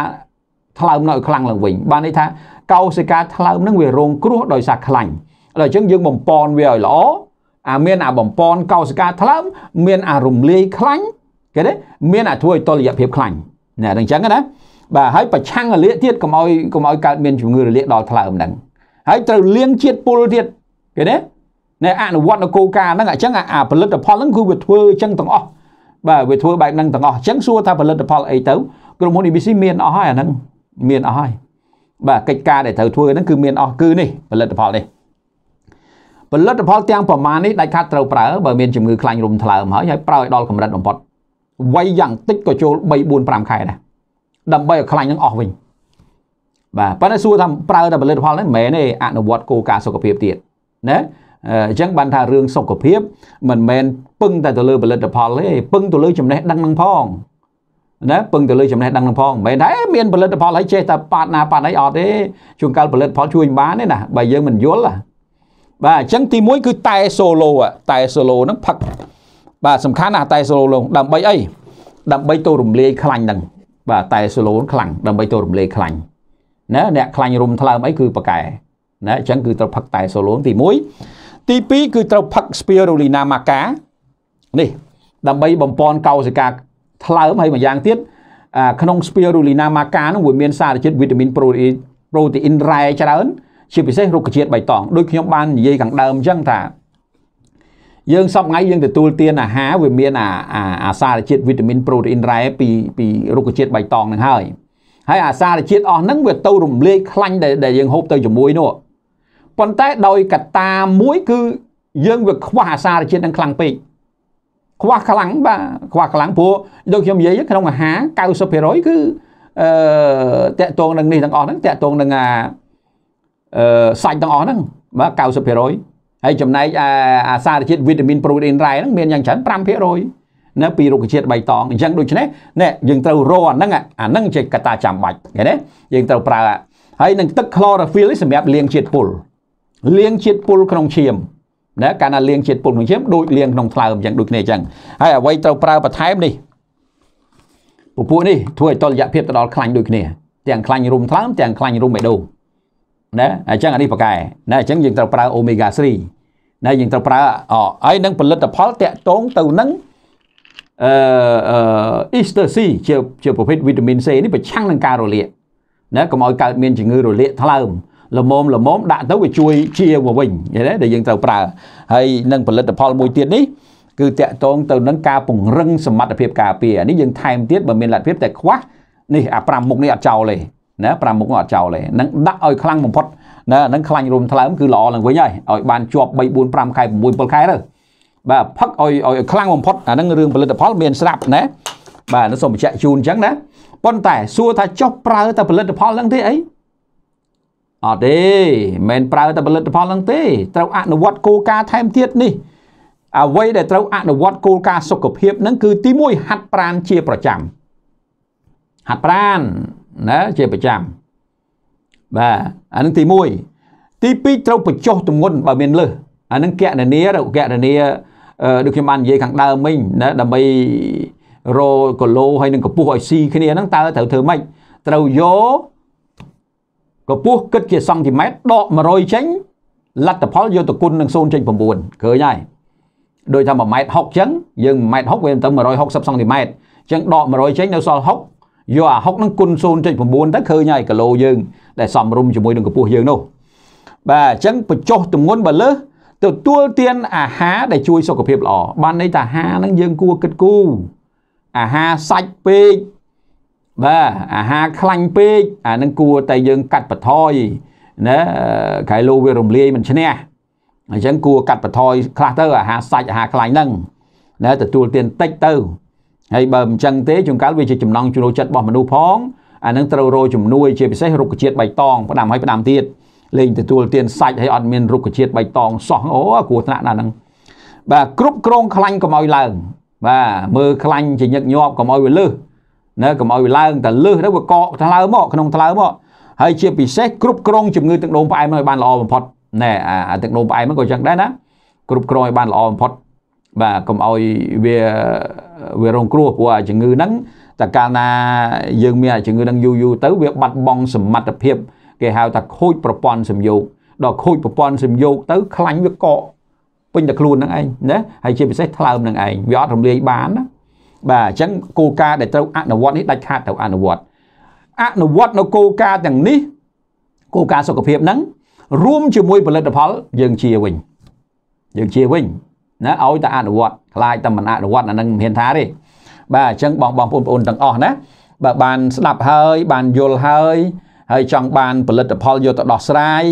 ថ្លើមនៅឲ្យខ្លាំងឡើងវិញបានន័យថាកោសិកាថ្លើមនឹងវារងគ្រោះដោយសារខ្លាញ់ឥឡូវអញ្ចឹងយើងបំពន់វាឲ្យល្អអាមានអាបំពន់កោសិកាថ្លើមមានអារំលាយខ្លាញ់គេទេមានអាធ្វើឲ្យតលយៈភាពខ្លាញ់ណែអញ្ចឹងណាបាទហើយប្រឆាំងរលាកទៀតកុំឲ្យកុំឲ្យកើតមានជំងឺរលាកដល់ថ្លើមហ្នឹងហើយត្រូវលាងជាតិពុលទៀតគេទេណែអនុវត្តនៅគោលការណ៍ហ្នឹងអញ្ចឹងអាផលិតផលហ្នឹងគឺវាធ្វើអញ្ចឹងទាំងអស់បាទវាធ្វើបែបហ្នឹងទាំងអស់អញ្ចឹងសួរថាផលិតផលអីទៅក្រុមហ៊ុន ABC មានអស់ហើយអាហ្នឹងមានអស់ហើយបាទកិច្ចការដែលត្រូវធ្វើហ្នឹងគឺមានអស់គឺនេះផលិតផលនេះផលិតផលទាំងប្រមាណនេះដាច់ខាតត្រូវប្រើបើមានជំងឺខ្លាញ់រុំថ្លើមហើយហើយប្រើឲ្យដល់កម្រិតបំផុតវ័យយ៉ាងតិចក៏ចូល3 4 5ខែដែរដើម្បីឲ្យខ្លាញ់នឹងអស់វិញបាទប៉ុន្តែសួរថាប្រើតែផលិតផលហ្នឹងមិនមែនទេអនុវត្តគោលការណ៍សុខភាពទៀតណាអញ្ចឹងបានថារឿងសុខភាពមិនមែនពឹងតែទៅលើផលិតផលទេពឹងទៅលើចំណេះដឹងនឹងផងណាពឹងទៅលើចំណេះដឹងនឹងផងមិនមែនថាមានផលិតផលឲ្យចេះតែប៉ាតណាប៉ាតអីអត់ទេជួនកាលផលិតផលជួយបានទេណាបើយើងមិនយល់បាទអញ្ចឹងទី1គឺតែ solo តែសូឡូហ្នឹងផឹកបាទសំខាន់ណាស់តែសូឡូដើម្បីអីដើម្បីទៅរំលាយខ្លាញ់ហ្នឹងបាទតែសូឡូខ្លាំងដើម្បីទៅរំលាយខ្លាញ់ណាអ្នកខ្លាញ់រុំថ្លើមអីគឺប៉កែណាអញ្ចឹងគឺត្រូវផឹកតែសូឡូទី1ទី2គឺត្រូវផឹក spirulina maca នេះដើម្បីបំពន់កោសិកាថ្លើមហើយមួយយ៉ាងទៀតក្នុង spirulina maca នឹងវាមានសារជាតិវីតាមីន protein protein រ៉ែច្រើនជាពិសេសរុក្ខជាតិបៃតង ដូចខ្ញុំបាននិយាយខាងដើមអញ្ចឹងថាយើងសពថ្ងៃយើងទទួលទានអាហារវាមាន អាអាសារជាតិវីតាមីនប្រូតេអ៊ីនរ៉ែពីពីរុក្ខជាតិបៃតងនឹងហើយហើយអាសារជាតិអស់ហ្នឹងវាទៅរំលាយខ្លាញ់ដែលយើងហូបទៅជាមួយនោះប៉ុន្តែដោយកត្តាមួយ គឺយើងវាខ្វះអាសារជាតិនឹងខ្លាំងពេកខ្វះខ្លាំងបាទខ្វះខ្លាំងព្រោះដូចខ្ញុំនិយាយក្នុងអាហារ90%គឺអឺតកតងនឹងនេះទាំងអស់ហ្នឹងតកតងនឹងអាអឺសាច់ទាំងអស់ហ្នឹងបាទ90%ហើយចំណែកអាសារជាតិវីតាមីនប្រូតេអ៊ីនរ៉ែហ្នឹងមានយ៉ាងច្រើន5%នៅពីរុក្ខជាតិបៃតងអញ្ចឹងដូច្នេះនេះយើងត្រូវរកអាហ្នឹងអាហ្នឹងជាកត្តាចាំបាច់ឃើញទេយើងត្រូវប្រើហើយនឹងទឹក chlorophyll សម្រាប់លាងជាតិពុលលាងជាតិពុលក្នុងឈាមណាកាលណាលាងជាតិពុលក្នុងឈាមដូចលាងក្នុងថ្លើមអញ្ចឹងដូចគ្នាអញ្ចឹងហើយអ្វីត្រូវប្រើបន្ថែមនេះពពួកនេះធ្វើឲ្យតលយៈភាពទៅដល់ខ្លាញ់ដូចគ្នាទាំងខ្លាញ់រុំថ្លើម ទាំងខ្លាញ់រុំបេដូណាអញ្ចឹងអានេះប្រកែណាអញ្ចឹងយើងត្រូវប្រើ omega 3ណាយើងត្រូវប្រើអហើយនឹងផលិតផលតាក់ទងទៅនឹងអឺ Easter C ជាជាប្រភេទវីតាមីន C នេះប្រឆាំងនឹងការរលាកណាកុំឲ្យកើតមានជំងឺរលាកថ្លើមល្មមល្មមដាក់ទៅវាជួយជាមកវិញយល់ទេដែលយើងត្រូវប្រើហើយនឹងផលិតផលមួយទៀតនេះគឺតកតងទៅនឹងការពង្រឹងសមត្ថភាពការពារនេះយើងថែមទៀតបើមានលទ្ធភាពតែខ្វះនេះអា5មុខនេះអត់ចោលទេណា5មុខនោះអត់ចោលទេនឹងដាក់ឲ្យខ្លាំងបំផុតណានឹងខ្លាញ់រុំថ្លើមគឺល្អឡើងវិញហើយឲ្យបានជាប់3 4 5ខែ6 7ខែទៅបាទផឹកឲ្យឲ្យខ្លាំងបំផុតអានឹងរឿងផលិតផលមានស្រាប់ណាបាទនឹងសូមបញ្ជាក់ជូនអញ្ចឹងណាប៉ុន្តែសួរថាចុះប្រើតែផលិតផលហ្នឹងទេអីអត់ទេមិនប្រើតែផលិតផលហ្នឹងទេត្រូវអនុវត្តគោលការណ៍ថែមទៀតនេះអ្វីដែលត្រូវអនុវត្តគោលការណ៍សុខភាពហ្នឹងគឺទី1ហាត់ប្រាណជាប្រចាំហាត់ប្រាណណាជាប្រចាំបាទអានឹងទី1ទី2ត្រូវបញ្ចុះទម្ងន់បើមានលើសអានឹងកណនីឬកណនីដូចខ្ញុំបាននិយាយខាងដើមវិញណាដើម្បីរគីឡូហើយនឹងកម្ពស់ឲ្យស៊ីគ្នាហ្នឹងតើត្រូវធ្វើម៉េចត្រូវយកកពស់គិតជាសង់ទីម៉ែត្រដក100ចេញលទ្ធផលយកទៅគុណនឹង0.9ឃើញហើយដោយថា1ម៉ែត្រ60ចឹងយើង1ម៉ែត្រ60វាទៅ160សង់ទីម៉ែត្រចឹងដក100ចេញនៅសល់60យកអា60នឹងគុណ0.9ទៅឃើញហើយគីឡូយើងដែលសំរុំជាមួយនឹងកពស់យើងនោះបាទអញ្ចឹងបញ្ចុះទម្ងន់បើលើសទទួលទានអាហារដែលជួយសុខភាពល្អបានន័យថាអាហារហ្នឹងយើងគួរគិតគូរអាហារសាច់ពេកបាទអាហារខ្លាញ់ពេកអានឹងគួរតែយើងកាត់បន្ថយណាក្រៃលោវារំលាយមិនឈ្នះអញ្ចឹងគួរកាត់បន្ថយខ្លះទៅអាហារសាច់អាហារខ្លាញ់ហ្នឹងណាទទួលទានតិចទៅហើយបើមិនចឹងទេជួនកាលវាជាចំណងចូលចិត្តរបស់មនុស្សផងអានឹងត្រូវរោជំនួយជាពិសេសរុក្ខជាតិបៃតង ផ្ដាំឲ្យផ្ដាំទៀតលេងទទួលទានសាច់ហើយអត់មានរុក្ខជាតិបៃតងសោះអូគ្រោះថ្នាក់ណាស់ហ្នឹងបាទគ្រប់គ្រងខ្លាញ់កុំឲ្យឡើង បាទមើលខ្លាញ់ជាញឹកញាប់កុំឲ្យវាលើសណាកុំឲ្យវាឡើងតែលើសទៅវាកកថ្លើមកក្នុងថ្លើមកហើយជាពិសេសគ្រប់គ្រងជំងឺទឹកនោមផ្អែមឲ្យបានល្អបំផុតណែអាទឹកនោមផ្អែមហ្នឹងក៏ចឹងដែរណា គ្រប់គ្រងឲ្យបានល្អបំផុតបាទកុំឲ្យវាវារងគ្រោះព្រោះអាជំងឺហ្នឹងតែកាលណាយើងមានអាជំងឺហ្នឹងយូរយូរទៅវាបាត់បង់សមត្ថភាព គេហៅថាខូចប្រព័ន្ធសំយោគដល់ខូចប្រព័ន្ធសំយោគទៅ ខ្លាញ់វាកកពេញតែខ្លួនហ្នឹងឯងណាហើយជាពិសេសថ្លើមហ្នឹងឯងវាអត់រំលាយបានណាបាទអញ្ចឹងគោលការណ៍ដែលត្រូវអនុវត្តនេះដាច់ខាតត្រូវអនុវត្តអនុវត្តនៅគោលការណ៍ទាំងនេះគោលការណ៍សុខភាពហ្នឹងរួមជាមួយផលិតផលយើងជាវិញយើងជាវិញណាឲ្យតែអនុវត្តខ្លាចតែមិនអនុវត្តអានឹងមិនហ៊ានថាទេបាទអញ្ចឹងបងបងប្អូនទាំងអស់ណាបើបានស្ដាប់ហើយ បានយល់ហើយហើយចង់បានផលិតផលយកទៅដោះស្រាយ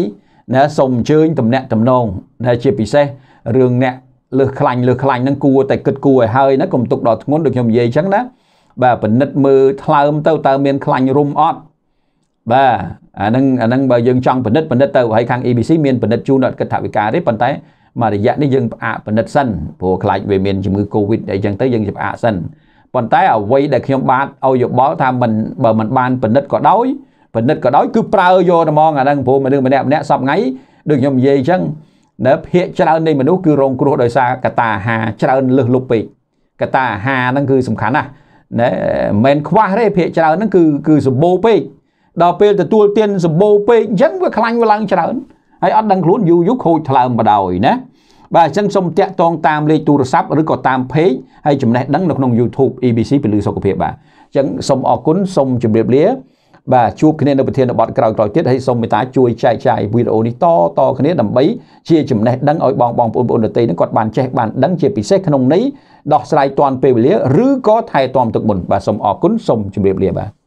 ណាសូមអញ្ជើញតំណាក់តំណងណាជាពិសេសរឿងអ្នកលើសខ្លាញ់លើសខ្លាញ់ហ្នឹងគួរតែគិតគួរឲ្យហើយណាកុំទុកដល់ធ្ងន់ដូចខ្ញុំនិយាយអញ្ចឹងណាបាទពិនិត្យមើលថ្លើមទៅតើមានខ្លាញ់រុំអត់បាទអាហ្នឹងអាហ្នឹងបើយើងចង់ពិនិត្យពិនិត្យទៅហើយខាង EBC មានពិនិត្យជូនអត់គិតថាវិការទេប៉ុន្តែមករយៈនេះយើងផ្អាកពិនិត្យសិនព្រោះខ្លាចវាមានជំងឺ Covid អីចឹងទៅយើងផ្អាកសិនប៉ុន្តែអ្វីដែលខ្ញុំបាទឲ្យយោបល់ថាមិនបើមិនបានពិនិត្យក៏ដោយពិនិត្យក៏ដោយគឺប្រើយកតែហ្មងអាហ្នឹងព្រោះមនុស្សម្នាក់ម្នាក់សពថ្ងៃដូចខ្ញុំនិយាយអញ្ចឹងណាភាកច្រើននៃមនុស្សគឺរងគ្រោះដោយសារកតាអាហារច្រើនលឹះលុបពេកកតាអាហារហ្នឹងគឺសំខាន់ណាស់ណែមិនខ្វះទេភាកច្រើនហ្នឹងគឺគឺសម្បូរពេកដល់ពេលទទួលទានសម្បូរពេកអញ្ចឹងវាខ្លាញ់វាឡើងច្រើនហើយអត់ដឹងខ្លួនយូរយូរខូចថ្លើមបដ ாய் ណាបាទអញ្ចឹងសូមតាក់ទងតាមលេខទូរស័ព្ទឬក៏តាម page ហើយចំណេះដឹងនៅក្នុង YouTube EBC ពលឺសុខភាពបាទអញ្ចឹងសូមអរគុណសូមជម្រាបលាបាទជួបគ្នានៅប្រធានបទក្រោយៗទៀតហើយសូមមេត្តាជួយចែកចាយវីដេអូនេះតតគ្នាដើម្បីជាចំណេះដឹងឲ្យបងបងប្អូនបងប្អូនដទៃនឹងគាត់បានចេះបានដឹងជាពិសេសក្នុងនេះដោះស្រាយទាន់ពេលវេលាឬក៏ថែទាំទឹកមុនបាទសូមអរគុណសូមជម្រាបលាបាទ